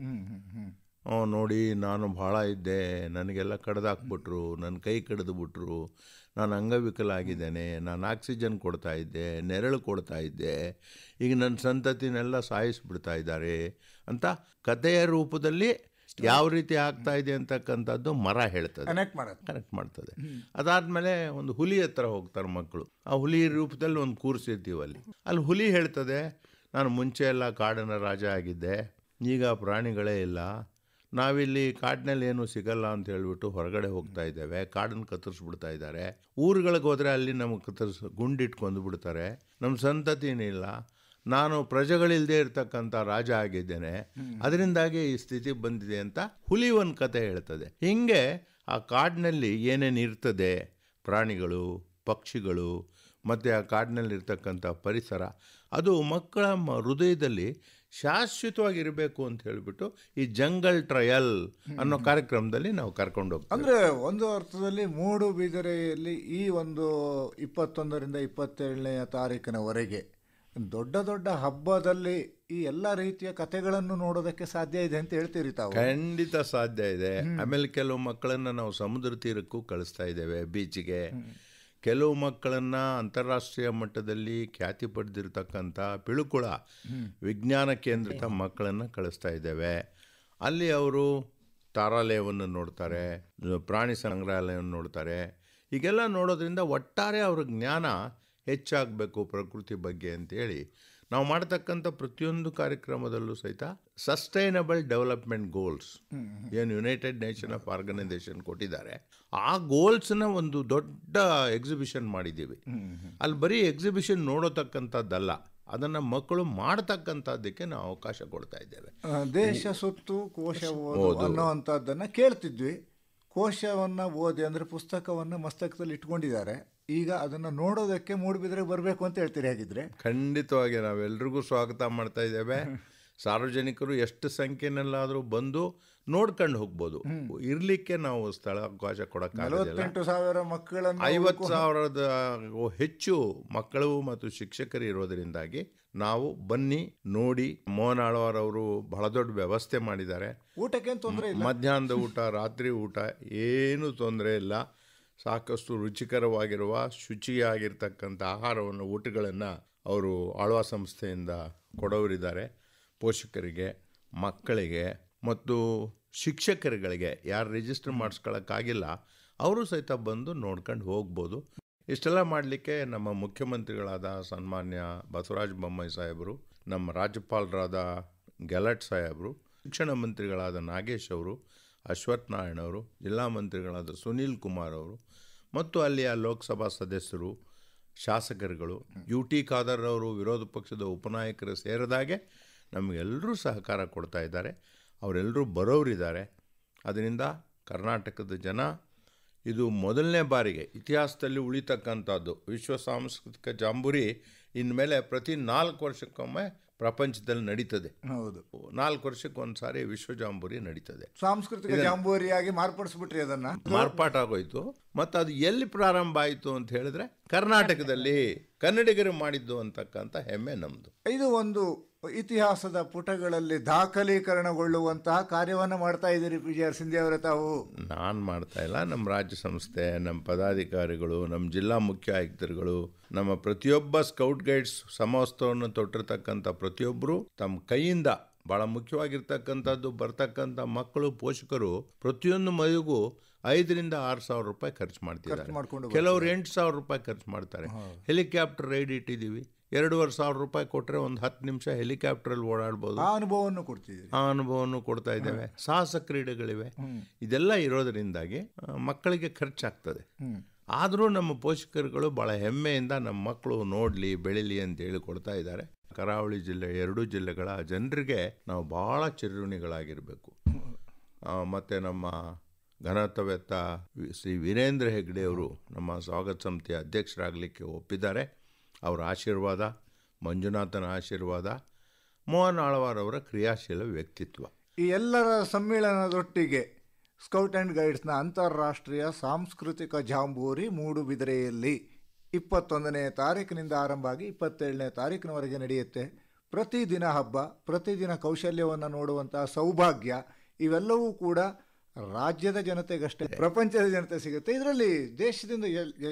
Speaker 3: ನೋಡಿ ನಾನು ಭಾಳ ಇದ್ದೆ ನನಗೆಲ್ಲ ಕಡ್ದಾಕ್ಬಿಟ್ರು ನನ್ನ ಕೈ ಕಡಿದ್ಬಿಟ್ರು ನಾನು ಅಂಗವಿಕಲ ಆಗಿದ್ದೇನೆ ನಾನು ಆಕ್ಸಿಜನ್ ಕೊಡ್ತಾ ಇದ್ದೆ ನೆರಳು ಕೊಡ್ತಾ ಇದ್ದೆ ಈಗ ನನ್ನ ಸಂತತಿನೆಲ್ಲ ಸಾಯಿಸಿಬಿಡ್ತಾ ಇದ್ದಾರೆ ಅಂತ ಕಥೆಯ ರೂಪದಲ್ಲಿ ಯಾವ ರೀತಿ ಆಗ್ತಾ ಇದೆ ಅಂತಕ್ಕಂಥದ್ದು ಮರ ಹೇಳ್ತದೆ ಕನೆಕ್ಟ್ ಮಾಡೋದು ಕನೆಕ್ಟ್ ಮಾಡ್ತದೆ ಅದಾದ್ಮೇಲೆ ಒಂದು ಹುಲಿ ಹತ್ರ ಹೋಗ್ತಾರೆ ಮಕ್ಕಳು ಆ ಹುಲಿ ರೂಪದಲ್ಲಿ ಒಂದು ಕೂರಿಸಿರ್ತೀವಿ ಅಲ್ಲಿ ಅಲ್ಲಿ ಹುಲಿ ಹೇಳ್ತದೆ ನಾನು ಮುಂಚೆ ಎಲ್ಲ ಕಾಡಿನ ರಾಜ ಆಗಿದ್ದೆ ಈಗ ಪ್ರಾಣಿಗಳೇ ಇಲ್ಲ ನಾವಿಲ್ಲಿ ಕಾಡಿನಲ್ಲಿ ಏನೂ ಸಿಗಲ್ಲ ಅಂತ ಹೇಳಿಬಿಟ್ಟು ಹೊರಗಡೆ ಹೋಗ್ತಾ ಇದ್ದೇವೆ ಕಾಡನ್ನು ಕತ್ತರಿಸ್ಬಿಡ್ತಾ ಇದ್ದಾರೆ ಊರುಗಳಿಗೆ ಹೋದ್ರೆ ಅಲ್ಲಿ ನಮಗೆ ಕತ್ತರಿಸ್ ಗುಂಡಿಟ್ಕೊಂಡು ಬಿಡ್ತಾರೆ ನಮ್ಮ ಏನಿಲ್ಲ ನಾನು ಪ್ರಜೆಗಳಿಲ್ಲದೆ ಇರತಕ್ಕಂಥ ರಾಜ ಆಗಿದ್ದೇನೆ ಅದರಿಂದಾಗಿ ಈ ಸ್ಥಿತಿ ಬಂದಿದೆ ಅಂತ ಹುಲಿ ಒಂದು ಕತೆ ಹೇಳ್ತದೆ ಹಿಂಗೆ ಆ ಕಾಡಿನಲ್ಲಿ ಏನೇನು ಇರ್ತದೆ ಪ್ರಾಣಿಗಳು ಪಕ್ಷಿಗಳು ಮತ್ತು ಆ ಕಾಡಿನಲ್ಲಿರ್ತಕ್ಕಂಥ ಪರಿಸರ ಅದು ಮಕ್ಕಳ ಹೃದಯದಲ್ಲಿ ಶಾಶ್ವತವಾಗಿರಬೇಕು ಅಂತ ಹೇಳಿಬಿಟ್ಟು ಈ ಜಂಗಲ್ ಟ್ರಯಲ್ ಅನ್ನೋ ಕಾರ್ಯಕ್ರಮದಲ್ಲಿ ನಾವು ಕರ್ಕೊಂಡು ಹೋಗ್ತೀವಿ ಅಂದರೆ
Speaker 2: ಒಂದು ಅರ್ಥದಲ್ಲಿ ಮೂಡು ಬಿದಿರೆಯಲ್ಲಿ ಈ ಒಂದು ಇಪ್ಪತ್ತೊಂದರಿಂದ ಇಪ್ಪತ್ತೇಳನೆಯ ತಾರೀಕಿನವರೆಗೆ ದೊಡ್ಡ ದೊಡ್ಡ ಹಬ್ಬದಲ್ಲಿ ಈ ಎಲ್ಲ ರೀತಿಯ ಕಥೆಗಳನ್ನು ನೋಡೋದಕ್ಕೆ ಸಾಧ್ಯ ಇದೆ ಅಂತ ಹೇಳ್ತೀರಿ ತಾವು
Speaker 3: ಖಂಡಿತ ಸಾಧ್ಯ ಇದೆ ಆಮೇಲೆ ಕೆಲವು ಮಕ್ಕಳನ್ನು ನಾವು ಸಮುದ್ರ ತೀರಕ್ಕೂ ಕಳಿಸ್ತಾ ಇದ್ದೇವೆ ಬೀಚ್ಗೆ ಕೆಲವು ಮಕ್ಕಳನ್ನು ಅಂತಾರಾಷ್ಟ್ರೀಯ ಮಟ್ಟದಲ್ಲಿ ಖ್ಯಾತಿ ಪಡೆದಿರತಕ್ಕಂಥ ಪಿಳುಕುಳ ವಿಜ್ಞಾನ ಕೇಂದ್ರಿತ ಮಕ್ಕಳನ್ನು ಕಳಿಸ್ತಾ ಇದ್ದೇವೆ ಅಲ್ಲಿ ಅವರು ತಾರಾಲಯವನ್ನು ನೋಡ್ತಾರೆ ಪ್ರಾಣಿ ಸಂಗ್ರಹಾಲಯವನ್ನು ನೋಡ್ತಾರೆ ಹೀಗೆಲ್ಲ ನೋಡೋದ್ರಿಂದ ಒಟ್ಟಾರೆ ಅವ್ರ ಜ್ಞಾನ ಹೆಚ್ಚಾಗಬೇಕು ಪ್ರಕೃತಿ ಬಗ್ಗೆ ಅಂತೇಳಿ ನಾವು ಮಾಡತಕ್ಕಂಥ ಪ್ರತಿಯೊಂದು ಕಾರ್ಯಕ್ರಮದಲ್ಲೂ ಸಹಿತ ಸಸ್ಟೈನಬಲ್ ಡೆವಲಪ್ಮೆಂಟ್ ಗೋಲ್ಸ್ ಏನು ಯುನೈಟೆಡ್ ನೇಷನ್ ಆಫ್ ಆರ್ಗನೈಸೇಷನ್ ಕೊಟ್ಟಿದ್ದಾರೆ ಆ ಗೋಲ್ಸ್ನ ಒಂದು ದೊಡ್ಡ ಎಕ್ಸಿಬಿಷನ್ ಮಾಡಿದ್ದೀವಿ ಅಲ್ಲಿ ಬರೀ ಎಕ್ಸಿಬಿಷನ್ ನೋಡತಕ್ಕಂಥದ್ದಲ್ಲ ಅದನ್ನು ಮಕ್ಕಳು ಮಾಡತಕ್ಕಂಥದ್ದಕ್ಕೆ ನಾವು ಅವಕಾಶ ಕೊಡ್ತಾ ಇದ್ದೇವೆ
Speaker 2: ದೇಶ ಸುತ್ತು ಕೋಶ ಅನ್ನೋವಂಥದ್ದನ್ನು ಕೇಳ್ತಿದ್ವಿ ಕೋಶವನ್ನು ಓದಿ ಅಂದರೆ ಪುಸ್ತಕವನ್ನು ಮಸ್ತಕದಲ್ಲಿ ಇಟ್ಕೊಂಡಿದ್ದಾರೆ ಈಗ ಅದನ್ನು ನೋಡೋದಕ್ಕೆ ಮೂಡುಬಿದ್ರೆ ಬರಬೇಕು ಅಂತ ಹೇಳ್ತೀರಿ ಹಾಗಿದ್ರೆ
Speaker 3: ಖಂಡಿತವಾಗಿ ನಾವೆಲ್ರಿಗೂ ಸ್ವಾಗತ ಮಾಡ್ತಾ ಇದ್ದೇವೆ ಸಾರ್ವಜನಿಕರು ಎಷ್ಟು ಸಂಖ್ಯೆನಲ್ಲಾದರೂ ಬಂದು ನೋಡ್ಕೊಂಡು ಹೋಗ್ಬೋದು ಇರಲಿಕ್ಕೆ ನಾವು ಸ್ಥಳ ಸ್ಥಳಾವಕಾಶ ಕೊಡೋಕ್ಕಾಗಲ್ಲ
Speaker 2: ಸಾವಿರ ಮಕ್ಕಳನ್ನು ಐವತ್ತು ಸಾವಿರದ
Speaker 3: ಹೆಚ್ಚು ಮಕ್ಕಳು ಮತ್ತು ಶಿಕ್ಷಕರು ಇರೋದರಿಂದಾಗಿ ನಾವು ಬನ್ನಿ ನೋಡಿ ಮೋಹನ್ ಅವರು ಬಹಳ ದೊಡ್ಡ ವ್ಯವಸ್ಥೆ ಮಾಡಿದ್ದಾರೆ
Speaker 2: ಊಟಕ್ಕೆ ತೊಂದರೆ
Speaker 3: ಮಧ್ಯಾಹ್ನದ ಊಟ ರಾತ್ರಿ ಊಟ ಏನು ತೊಂದರೆ ಇಲ್ಲ ಸಾಕಷ್ಟು ರುಚಿಕರವಾಗಿರುವ ಶುಚಿಯಾಗಿರ್ತಕ್ಕಂಥ ಆಹಾರವನ್ನು ಊಟಗಳನ್ನು ಅವರು ಆಳ್ವಾ ಸಂಸ್ಥೆಯಿಂದ ಕೊಡೋರಿದ್ದಾರೆ ಪೋಷಕರಿಗೆ ಮಕ್ಕಳಿಗೆ ಮತ್ತು ಶಿಕ್ಷಕರುಗಳಿಗೆ ಯಾರು ರಿಜಿಸ್ಟರ್ ಮಾಡಿಸ್ಕೊಳ್ಳೋಕ್ಕಾಗಿಲ್ಲ ಅವರು ಸಹಿತ ಬಂದು ನೋಡ್ಕೊಂಡು ಹೋಗ್ಬೋದು ಇಷ್ಟೆಲ್ಲ ಮಾಡಲಿಕ್ಕೆ ನಮ್ಮ ಮುಖ್ಯಮಂತ್ರಿಗಳಾದ ಸನ್ಮಾನ್ಯ ಬಸವರಾಜ ಬೊಮ್ಮಾಯಿ ಸಾಹೇಬರು ನಮ್ಮ ರಾಜ್ಯಪಾಲರಾದ ಗೆಲಟ್ ಸಾಹೇಬರು ಶಿಕ್ಷಣ ಮಂತ್ರಿಗಳಾದ ನಾಗೇಶ್ ಅವರು ಅವರು ಜಿಲ್ಲಾ ಮಂತ್ರಿಗಳಾದ ಸುನೀಲ್ ಕುಮಾರ್ ಅವರು ಮತ್ತು ಅಲ್ಲಿಯ ಲೋಕಸಭಾ ಸದಸ್ಯರು ಶಾಸಕರುಗಳು ಯು ಟಿ ಖಾದರ್ ಅವರು ವಿರೋಧ ಪಕ್ಷದ ಉಪನಾಯಕರು ಸೇರಿದಾಗೆ ನಮಗೆಲ್ಲರೂ ಸಹಕಾರ ಕೊಡ್ತಾ ಇದ್ದಾರೆ ಅವರೆಲ್ಲರೂ ಬರೋರಿದ್ದಾರೆ ಅದರಿಂದ ಕರ್ನಾಟಕದ ಜನ ಇದು ಮೊದಲನೇ ಬಾರಿಗೆ ಇತಿಹಾಸದಲ್ಲಿ ಉಳಿತಕ್ಕಂಥದ್ದು ವಿಶ್ವ ಸಾಂಸ್ಕೃತಿಕ ಜಾಂಬೂರಿ ಇನ್ಮೇಲೆ ಪ್ರತಿ ನಾಲ್ಕು ವರ್ಷಕ್ಕೊಮ್ಮೆ ಪ್ರಪಂಚದಲ್ಲಿ ನಡೀತದೆ ಹೌದು ನಾಲ್ಕು ವರ್ಷಕ್ಕೆ ಒಂದ್ಸಾರಿ ವಿಶ್ವ ಜಾಂಬೂರಿ ನಡೀತದೆ ಸಾಂಸ್ಕೃತಿಕ
Speaker 2: ಜಾಂಬೂರಿಯಾಗಿ ಮಾರ್ಪಡಿಸ್ಬಿಟ್ರಿ ಅದನ್ನ
Speaker 3: ಮಾರ್ಪಾಟಾಗೋಯ್ತು ಮತ್ತು ಅದು ಎಲ್ಲಿ ಪ್ರಾರಂಭ ಆಯಿತು ಅಂತ ಹೇಳಿದ್ರೆ ಕರ್ನಾಟಕದಲ್ಲಿ ಕನ್ನಡಿಗರು ಮಾಡಿದ್ದು ಅಂತಕ್ಕಂಥ ಹೆಮ್ಮೆ ನಮ್ದು
Speaker 2: ಇದು ಒಂದು ಇತಿಹಾಸದ ಪುಟಗಳಲ್ಲಿ ದಾಖಲೀಕರಣಗೊಳ್ಳುವಂತಹ ಕಾರ್ಯವನ್ನು ಮಾಡ್ತಾ ಇದ್ದೀರಿ ಪಿ ಜಿ ಆರ್ ಸಿಂಧೆ ತಾವು
Speaker 3: ನಾನು ಮಾಡ್ತಾ ಇಲ್ಲ ನಮ್ಮ ರಾಜ್ಯ ಸಂಸ್ಥೆ ನಮ್ಮ ಪದಾಧಿಕಾರಿಗಳು ನಮ್ಮ ಜಿಲ್ಲಾ ಮುಖ್ಯ ಆಯುಕ್ತರುಗಳು ನಮ್ಮ ಪ್ರತಿಯೊಬ್ಬ ಸ್ಕೌಟ್ ಗೈಡ್ಸ್ ಸಮವಸ್ತ್ರವನ್ನು ತೊಟ್ಟಿರ್ತಕ್ಕಂಥ ಪ್ರತಿಯೊಬ್ಬರು ತಮ್ಮ ಕೈಯಿಂದ ಬಹಳ ಮುಖ್ಯವಾಗಿರ್ತಕ್ಕಂಥದ್ದು ಬರ್ತಕ್ಕಂಥ ಮಕ್ಕಳು ಪೋಷಕರು ಪ್ರತಿಯೊಂದು ಮಗುಗೂ ಐದರಿಂದ ಆರು ಸಾವಿರ ರೂಪಾಯಿ ಖರ್ಚು ಮಾಡ್ತಿದ್ದಾರೆ ಕೆಲವರು ಎಂಟು ಸಾವಿರ ರೂಪಾಯಿ ಖರ್ಚು ಮಾಡ್ತಾರೆ ಹೆಲಿಕಾಪ್ಟರ್ ರೈಡ್ ಇಟ್ಟಿದ್ದೀವಿ ಎರಡೂವರೆ ಸಾವಿರ ರೂಪಾಯಿ ಕೊಟ್ಟರೆ ಒಂದು ಹತ್ತು ನಿಮಿಷ ಹೆಲಿಕಾಪ್ಟ್ರಲ್ಲಿ ಓಡಾಡ್ಬೋದು ಆ ಅನುಭವವನ್ನು ಕೊಡ್ತೀವಿ ಆ ಅನುಭವವನ್ನು ಕೊಡ್ತಾ ಇದ್ದೇವೆ ಸಾಹಸ ಕ್ರೀಡೆಗಳಿವೆ ಇದೆಲ್ಲ ಇರೋದರಿಂದಾಗಿ ಮಕ್ಕಳಿಗೆ ಖರ್ಚಾಗ್ತದೆ ಆದರೂ ನಮ್ಮ ಪೋಷಕರುಗಳು ಭಾಳ ಹೆಮ್ಮೆಯಿಂದ ನಮ್ಮ ಮಕ್ಕಳು ನೋಡಲಿ ಬೆಳಿಲಿ ಅಂತ ಹೇಳಿ ಕೊಡ್ತಾ ಇದ್ದಾರೆ ಕರಾವಳಿ ಜಿಲ್ಲೆ ಎರಡೂ ಜಿಲ್ಲೆಗಳ ಜನರಿಗೆ ನಾವು ಭಾಳ ಚಿರಋಣಿಗಳಾಗಿರಬೇಕು ಮತ್ತು ನಮ್ಮ ಘನತವೆತ್ತ ಶ್ರೀ ವೀರೇಂದ್ರ ಹೆಗ್ಡೆಯವರು ನಮ್ಮ ಸ್ವಾಗತ ಸಮಿತಿಯ ಅಧ್ಯಕ್ಷರಾಗಲಿಕ್ಕೆ ಒಪ್ಪಿದ್ದಾರೆ ಅವರ ಆಶೀರ್ವಾದ ಮಂಜುನಾಥನ ಆಶೀರ್ವಾದ ಮೋಹನ್ ಅವರ ಕ್ರಿಯಾಶೀಲ ವ್ಯಕ್ತಿತ್ವ ಈ ಎಲ್ಲರ ಸಮ್ಮೇಳನದೊಟ್ಟಿಗೆ
Speaker 2: ಸ್ಕೌಟ್ ಆ್ಯಂಡ್ ಗೈಡ್ಸ್ನ ಅಂತಾರಾಷ್ಟ್ರೀಯ ಸಾಂಸ್ಕೃತಿಕ ಜಾಂಬೂರಿ ಮೂಡುಬಿದಿರೆಯಲ್ಲಿ ಇಪ್ಪತ್ತೊಂದನೇ ತಾರೀಕಿನಿಂದ ಆರಂಭ ಆಗಿ ಇಪ್ಪತ್ತೇಳನೇ ತಾರೀಕಿನವರೆಗೆ ನಡೆಯುತ್ತೆ ಪ್ರತಿದಿನ ಹಬ್ಬ ಪ್ರತಿದಿನ ಕೌಶಲ್ಯವನ್ನು ನೋಡುವಂತಹ ಸೌಭಾಗ್ಯ ಇವೆಲ್ಲವೂ ಕೂಡ ರಾಜ್ಯದ ಜನತೆಗಷ್ಟೇ ಪ್ರಪಂಚದ ಜನತೆ ಸಿಗುತ್ತೆ ಇದರಲ್ಲಿ ದೇಶದಿಂದ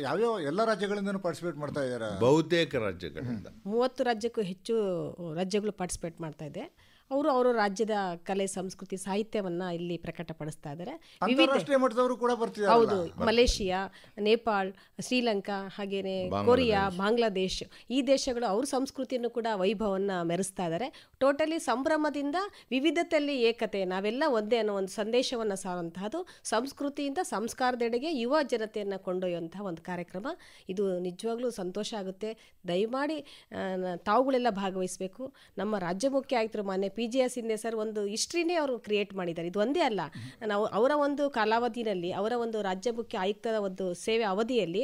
Speaker 2: ಯಾವ್ಯಾವ ಎಲ್ಲ ರಾಜ್ಯಗಳಿಂದ ಪಾರ್ಟಿಸಿಪೇಟ್ ಮಾಡ್ತಾ ಇದ್ದಾರೆ
Speaker 3: ಬಹುತೇಕ ರಾಜ್ಯಗಳಿಂದ
Speaker 1: ಮೂವತ್ತು ರಾಜ್ಯಕ್ಕೂ ಹೆಚ್ಚು ರಾಜ್ಯಗಳು ಪಾರ್ಟಿಸಿಪೇಟ್ ಮಾಡ್ತಾ ಇದೆ ಅವರು ಅವರ ರಾಜ್ಯದ ಕಲೆ ಸಂಸ್ಕೃತಿ ಸಾಹಿತ್ಯವನ್ನ ಇಲ್ಲಿ ಪ್ರಕಟಪಡಿಸ್ತಾ ಇದ್ದಾರೆ ಹೌದು ಮಲೇಷಿಯಾ ನೇಪಾಳ್ ಶ್ರೀಲಂಕಾ ಹಾಗೇನೆ ಕೊರಿಯಾ ಬಾಂಗ್ಲಾದೇಶ್ ಈ ದೇಶಗಳು ಅವ್ರ ಸಂಸ್ಕೃತಿಯನ್ನು ಕೂಡ ವೈಭವವನ್ನ ಮೆರೆಸ್ತಾ ಇದ್ದಾರೆ ಟೋಟಲಿ ಸಂಭ್ರಮದಿಂದ ವಿವಿಧತೆಯಲ್ಲಿ ಏಕತೆ ನಾವೆಲ್ಲ ಒಂದೇ ಅನ್ನೋ ಒಂದು ಸಂದೇಶವನ್ನ ಸಾರುವಂತಹದ್ದು ಸಂಸ್ಕೃತಿಯಿಂದ ಸಂಸ್ಕಾರದೆಡೆಗೆ ಯುವ ಜನತೆಯನ್ನು ಕೊಂಡೊಯ್ಯುವಂತಹ ಒಂದು ಕಾರ್ಯಕ್ರಮ ಇದು ನಿಜವಾಗ್ಲೂ ಸಂತೋಷ ಆಗುತ್ತೆ ದಯಮಾಡಿ ತಾವುಗಳೆಲ್ಲ ಭಾಗವಹಿಸಬೇಕು ನಮ್ಮ ರಾಜ್ಯ ಮುಖ್ಯ ಆಯ್ತು ಮಾನ್ಯ ಪಿ ಜಿ ಎಸ್ ಸರ್ ಒಂದು ಹಿಸ್ಟ್ರಿನೇ ಅವರು ಕ್ರಿಯೇಟ್ ಮಾಡಿದ್ದಾರೆ ಇದು ಒಂದೇ ಅಲ್ಲ ನಾವು ಅವರ ಒಂದು ಕಾಲಾವಧಿಯಲ್ಲಿ ಅವರ ಒಂದು ರಾಜ್ಯ ಮುಖ್ಯ ಆಯುಕ್ತದ ಒಂದು ಸೇವೆ ಅವಧಿಯಲ್ಲಿ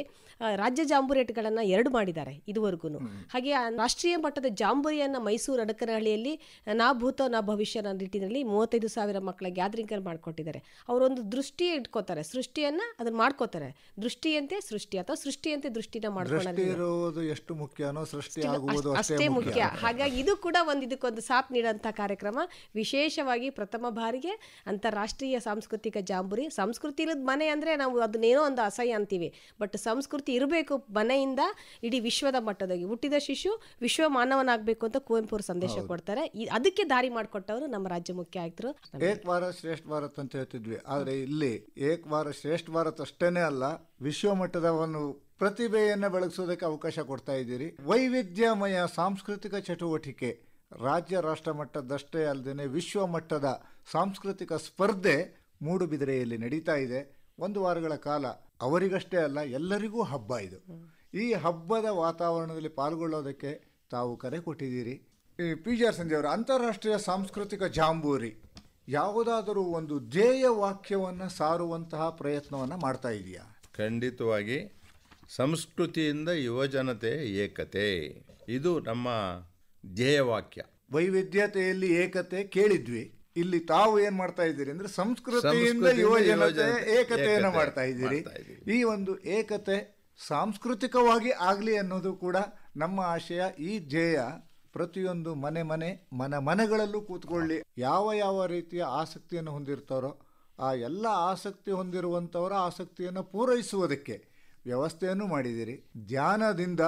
Speaker 1: ರಾಜ್ಯ ಜಾಂಬುರೇಟ್ಗಳನ್ನು ಎರಡು ಮಾಡಿದ್ದಾರೆ ಇದುವರೆಗೂ ಹಾಗೆ ರಾಷ್ಟ್ರೀಯ ಮಟ್ಟದ ಜಾಂಬುರಿಯನ್ನು ಮೈಸೂರು ಅಡಕನಹಳ್ಳಿಯಲ್ಲಿ ನಾ ಭೂತ ನಾ ಭವಿಷ್ಯ ನಿಟ್ಟಿನಲ್ಲಿ ಮೂವತ್ತೈದು ಸಾವಿರ ಮಕ್ಕಳ ಗ್ಯಾದ್ರಿಂಗ್ ಮಾಡಿಕೊಟ್ಟಿದ್ದಾರೆ ಅವರೊಂದು ದೃಷ್ಟಿ ಇಟ್ಕೋತಾರೆ ಸೃಷ್ಟಿಯನ್ನು ಅದನ್ನ ಮಾಡ್ಕೋತಾರೆ ದೃಷ್ಟಿಯಂತೆ ಸೃಷ್ಟಿ ಅಥವಾ ಸೃಷ್ಟಿಯಂತೆ ದೃಷ್ಟಿನ ಮಾಡ್ಕೊಳ್ಳೋದು
Speaker 2: ಎಷ್ಟು ಮುಖ್ಯನೋ ಸೃಷ್ಟಿ ಅಷ್ಟೇ ಮುಖ್ಯ ಹಾಗಾಗಿ
Speaker 1: ಇದು ಕೂಡ ಒಂದು ಇದಕ್ಕೊಂದು ಸಾಥ್ ನೀಡಂತ ಕಾರ್ಯಕ್ರಮ ವಿಶೇಷವಾಗಿ ಪ್ರಥಮ ಬಾರಿಗೆ ಅಂತಾರಾಷ್ಟ್ರೀಯ ಸಾಂಸ್ಕೃತಿಕ ಜಾಂಬುರಿ ಸಂಸ್ಕೃತಿ ಇಲ್ಲದ ಮನೆ ಅಂದರೆ ನಾವು ಅದನ್ನೇನೋ ಒಂದು ಅಸಹ್ಯ ಅಂತೀವಿ ಬಟ್ ಸಂಸ್ಕೃತಿ ಇರಬೇಕು ಮನೆಯಿಂದ ಇಡೀ ವಿಶ್ವದ ಮಟ್ಟದಾಗಿ ಹುಟ್ಟಿದ ಶಿಶು ವಿಶ್ವ ಮಾನವನಾಗಬೇಕು ಅಂತ ಕುವೆಂಪು ಸಂದೇಶ ಕೊಡ್ತಾರೆ ಅದಕ್ಕೆ ದಾರಿ ಮಾಡಿಕೊಟ್ಟವರು ನಮ್ಮ ರಾಜ್ಯ ಮುಖ್ಯ ಆಯ್ತರು
Speaker 2: ಏಕ್ ವಾರ ಶ್ರೇಷ್ಠ ಭಾರತ್ ಅಂತ ಹೇಳ್ತಿದ್ವಿ ಆದರೆ ಇಲ್ಲಿ ಏಕ್ ವಾರ ಶ್ರೇಷ್ಠ ಭಾರತ್ ಅಷ್ಟೇನೆ ಅಲ್ಲ ವಿಶ್ವ ಮಟ್ಟದ ಒಂದು ಪ್ರತಿಭೆಯನ್ನು ಬೆಳಗಿಸೋದಕ್ಕೆ ಅವಕಾಶ ಕೊಡ್ತಾ ಇದ್ದೀರಿ ವೈವಿಧ್ಯಮಯ ಸಾಂಸ್ಕೃತಿಕ ಚಟುವಟಿಕೆ ರಾಜ್ಯ ರಾಷ್ಟ್ರ ಮಟ್ಟದಷ್ಟೇ ಅಲ್ಲದೆ ವಿಶ್ವ ಮಟ್ಟದ ಸಾಂಸ್ಕೃತಿಕ ಸ್ಪರ್ಧೆ ಮೂಡುಬಿದಿರೆಯಲ್ಲಿ ನಡೀತಾ ಇದೆ ಒಂದು ವಾರಗಳ ಕಾಲ ಅವರಿಗಷ್ಟೇ ಅಲ್ಲ ಎಲ್ಲರಿಗೂ ಹಬ್ಬ ಇದು ಈ ಹಬ್ಬದ ವಾತಾವರಣದಲ್ಲಿ ಪಾಲ್ಗೊಳ್ಳೋದಕ್ಕೆ ತಾವು ಕರೆ ಕೊಟ್ಟಿದ್ದೀರಿ ಪಿ ಜಿ ಆರ್ ಸಂಜೆ ಅವರು ಅಂತಾರಾಷ್ಟ್ರೀಯ ಸಾಂಸ್ಕೃತಿಕ ಜಾಂಬೂರಿ ಯಾವುದಾದರೂ ಒಂದು ಧ್ಯೇಯ ವಾಕ್ಯವನ್ನು ಸಾರುವಂತಹ ಪ್ರಯತ್ನವನ್ನು ಮಾಡ್ತಾ ಇದೆಯಾ
Speaker 3: ಖಂಡಿತವಾಗಿ ಸಂಸ್ಕೃತಿಯಿಂದ ಯುವಜನತೆ ಏಕತೆ ಇದು ನಮ್ಮ ಜಯವಾಕ್ಯ
Speaker 2: ವೈವಿಧ್ಯತೆಯಲ್ಲಿ ಏಕತೆ ಕೇಳಿದ್ವಿ ಇಲ್ಲಿ ತಾವು ಏನ್ ಮಾಡ್ತಾ ಇದ್ದೀರಿ ಅಂದ್ರೆ ಸಂಸ್ಕೃತಿಯಿಂದ ಯುವಜನತೆ ಏಕತೆಯನ್ನು ಮಾಡ್ತಾ ಇದ್ದೀರಿ ಈ ಒಂದು ಏಕತೆ ಸಾಂಸ್ಕೃತಿಕವಾಗಿ ಆಗಲಿ ಅನ್ನೋದು ಕೂಡ ನಮ್ಮ ಆಶಯ ಈ ಧ್ಯೇಯ ಪ್ರತಿಯೊಂದು ಮನೆ ಮನೆ ಮನ ಮನೆಗಳಲ್ಲೂ ಕೂತ್ಕೊಳ್ಳಿ ಯಾವ ಯಾವ ರೀತಿಯ ಆಸಕ್ತಿಯನ್ನು ಹೊಂದಿರ್ತಾರೋ ಆ ಎಲ್ಲ ಆಸಕ್ತಿ ಹೊಂದಿರುವಂಥವರ ಆಸಕ್ತಿಯನ್ನು ಪೂರೈಸುವುದಕ್ಕೆ ವ್ಯವಸ್ಥೆಯನ್ನು ಮಾಡಿದಿರಿ ಧ್ಯಾನದಿಂದ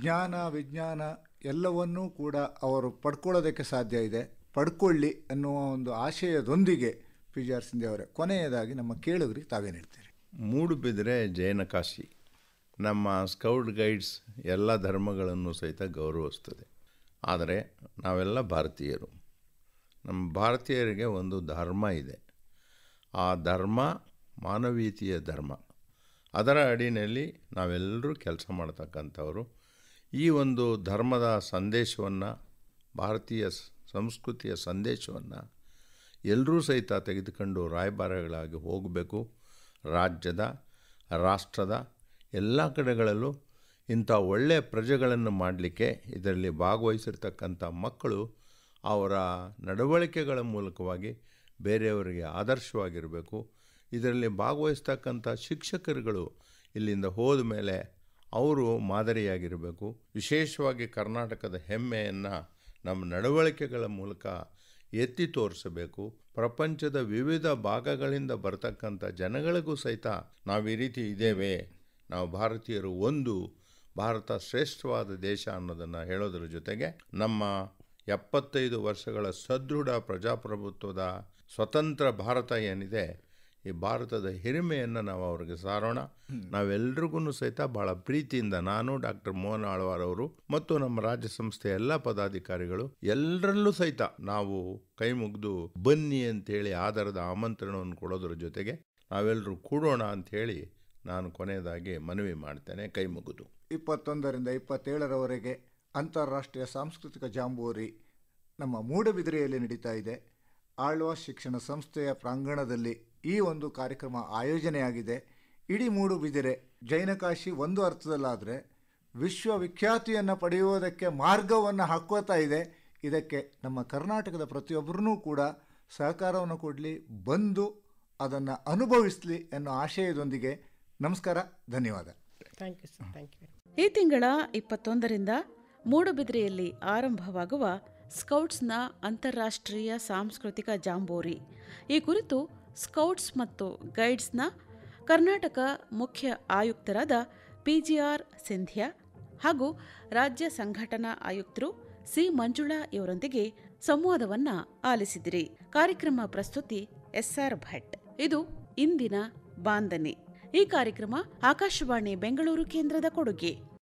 Speaker 2: ಜ್ಞಾನ ವಿಜ್ಞಾನ ಎಲ್ಲವನ್ನೂ ಕೂಡ ಅವರು ಪಡ್ಕೊಳ್ಳೋದಕ್ಕೆ ಸಾಧ್ಯ ಇದೆ ಪಡ್ಕೊಳ್ಳಿ ಅನ್ನುವ ಒಂದು ಆಶಯದೊಂದಿಗೆ ಪಿ ಜಿ ಆರ್ ಅವರೇ ಕೊನೆಯದಾಗಿ
Speaker 3: ನಮ್ಮ ಕೇಳುಗರಿಗೆ ತಾವೇನು ಹೇಳ್ತೀರಿ ಮೂಡುಬಿದ್ರೆ ಜೈನ ಕಾಶಿ ನಮ್ಮ ಸ್ಕೌಟ್ ಗೈಡ್ಸ್ ಎಲ್ಲ ಧರ್ಮಗಳನ್ನು ಸಹಿತ ಗೌರವಿಸ್ತದೆ ಆದರೆ ನಾವೆಲ್ಲ ಭಾರತೀಯರು ನಮ್ಮ ಭಾರತೀಯರಿಗೆ ಒಂದು ಧರ್ಮ ಇದೆ ಆ ಧರ್ಮ ಮಾನವೀಯತೆಯ ಧರ್ಮ ಅದರ ಅಡಿನಲ್ಲಿ ನಾವೆಲ್ಲರೂ ಕೆಲಸ ಮಾಡತಕ್ಕಂಥವರು ಈ ಒಂದು ಧರ್ಮದ ಸಂದೇಶವನ್ನು ಭಾರತೀಯ ಸಂಸ್ಕೃತಿಯ ಸಂದೇಶವನ್ನು ಎಲ್ಲರೂ ಸಹಿತ ತೆಗೆದುಕೊಂಡು ರಾಯಭಾರಿಗಳಾಗಿ ಹೋಗಬೇಕು ರಾಜ್ಯದ ರಾಷ್ಟ್ರದ ಎಲ್ಲ ಕಡೆಗಳಲ್ಲೂ ಇಂಥ ಒಳ್ಳೆಯ ಪ್ರಜೆಗಳನ್ನು ಮಾಡಲಿಕ್ಕೆ ಇದರಲ್ಲಿ ಭಾಗವಹಿಸಿರ್ತಕ್ಕಂಥ ಮಕ್ಕಳು ಅವರ ನಡವಳಿಕೆಗಳ ಮೂಲಕವಾಗಿ ಬೇರೆಯವರಿಗೆ ಆದರ್ಶವಾಗಿರಬೇಕು ಇದರಲ್ಲಿ ಭಾಗವಹಿಸ್ತಕ್ಕಂಥ ಶಿಕ್ಷಕರುಗಳು ಇಲ್ಲಿಂದ ಹೋದ ಮೇಲೆ ಅವರು ಮಾದರಿಯಾಗಿರಬೇಕು ವಿಶೇಷವಾಗಿ ಕರ್ನಾಟಕದ ಹೆಮ್ಮೆಯನ್ನು ನಮ್ಮ ನಡವಳಿಕೆಗಳ ಮೂಲಕ ಎತ್ತಿ ತೋರಿಸಬೇಕು ಪ್ರಪಂಚದ ವಿವಿಧ ಭಾಗಗಳಿಂದ ಬರತಕ್ಕಂಥ ಜನಗಳಿಗೂ ಸಹಿತ ನಾವು ಈ ರೀತಿ ಇದ್ದೇವೆ ನಾವು ಭಾರತೀಯರು ಒಂದು ಭಾರತ ಶ್ರೇಷ್ಠವಾದ ದೇಶ ಅನ್ನೋದನ್ನು ಹೇಳೋದ್ರ ಜೊತೆಗೆ ನಮ್ಮ ಎಪ್ಪತ್ತೈದು ವರ್ಷಗಳ ಸದೃಢ ಪ್ರಜಾಪ್ರಭುತ್ವದ ಸ್ವತಂತ್ರ ಭಾರತ ಏನಿದೆ ಈ ಭಾರತದ ಹಿರಿಮೆಯನ್ನು ನಾವು ಅವ್ರಿಗೆ ಸಾರೋಣ ನಾವೆಲ್ರಿಗೂ ಸಹಿತ ಭಾಳ ಪ್ರೀತಿಯಿಂದ ನಾನು ಡಾಕ್ಟರ್ ಮೋಹನ್ ಆಳ್ವಾರ್ ಅವರು ಮತ್ತು ನಮ್ಮ ರಾಜ್ಯ ಸಂಸ್ಥೆಯ ಎಲ್ಲ ಪದಾಧಿಕಾರಿಗಳು ಎಲ್ಲರಲ್ಲೂ ಸಹಿತ ನಾವು ಕೈ ಮುಗಿದು ಬನ್ನಿ ಅಂತೇಳಿ ಆಧಾರದ ಆಮಂತ್ರಣವನ್ನು ಕೊಡೋದ್ರ ಜೊತೆಗೆ ನಾವೆಲ್ಲರೂ ಕೂಡೋಣ ಅಂತ ಹೇಳಿ ನಾನು ಕೊನೆಯದಾಗಿ ಮನವಿ ಮಾಡ್ತೇನೆ ಕೈ ಮುಗಿದು
Speaker 2: ಇಪ್ಪತ್ತೊಂದರಿಂದ ಇಪ್ಪತ್ತೇಳರವರೆಗೆ ಅಂತಾರಾಷ್ಟ್ರೀಯ ಸಾಂಸ್ಕೃತಿಕ ಜಾಂಬೂರಿ ನಮ್ಮ ಮೂಡಬಿದಿರೆಯಲ್ಲಿ ನಡೀತಾ ಇದೆ ಆಳ್ವಾಸ್ ಶಿಕ್ಷಣ ಸಂಸ್ಥೆಯ ಪ್ರಾಂಗಣದಲ್ಲಿ ಈ ಒಂದು ಕಾರ್ಯಕ್ರಮ ಆಯೋಜನೆಯಾಗಿದೆ ಇಡೀ ಮೂಡುಬಿದಿರೆ ಜೈನಕಾಶಿ ಒಂದು ಅರ್ಥದಲ್ಲಾದರೆ ವಿಶ್ವವಿಖ್ಯಾತಿಯನ್ನು ಪಡೆಯುವುದಕ್ಕೆ ಮಾರ್ಗವನ್ನು ಹಾಕೋತಾ ಇದೆ ಇದಕ್ಕೆ ನಮ್ಮ ಕರ್ನಾಟಕದ ಪ್ರತಿಯೊಬ್ಬರೂ ಕೂಡ ಸಹಕಾರವನ್ನು ಕೊಡಲಿ ಬಂದು ಅದನ್ನು ಅನುಭವಿಸಲಿ ಅನ್ನೋ ಆಶಯದೊಂದಿಗೆ ನಮಸ್ಕಾರ ಧನ್ಯವಾದ
Speaker 3: ಯು ಥ್ಯಾಂಕ್ ಯು
Speaker 1: ಈ ತಿಂಗಳ ಇಪ್ಪತ್ತೊಂದರಿಂದ ಮೂಡುಬಿದಿರೆಯಲ್ಲಿ ಆರಂಭವಾಗುವ ಸ್ಕೌಟ್ಸ್ನ ಅಂತಾರಾಷ್ಟ್ರೀಯ ಸಾಂಸ್ಕೃತಿಕ ಜಾಂಬೋರಿ ಈ ಕುರಿತು ಸ್ಕೌಟ್ಸ್ ಮತ್ತು ಗೈಡ್ಸ್ನ ಕರ್ನಾಟಕ ಮುಖ್ಯ ಆಯುಕ್ತರಾದ ಪಿ ಜಿ ಆರ್ ಸಿಂಧ್ಯಾ ಹಾಗೂ ರಾಜ್ಯ ಸಂಘಟನಾ ಆಯುಕ್ತರು ಸಿ ಮಂಜುಳಾ ಇವರೊಂದಿಗೆ ಸಂವಾದವನ್ನ ಆಲಿಸಿದಿರಿ ಕಾರ್ಯಕ್ರಮ ಪ್ರಸ್ತುತಿ ಎಸ್ಆರ್ ಭಟ್ ಇದು ಇಂದಿನ ಬಾಂಧನೆ ಈ ಕಾರ್ಯಕ್ರಮ ಆಕಾಶವಾಣಿ ಬೆಂಗಳೂರು ಕೇಂದ್ರದ ಕೊಡುಗೆ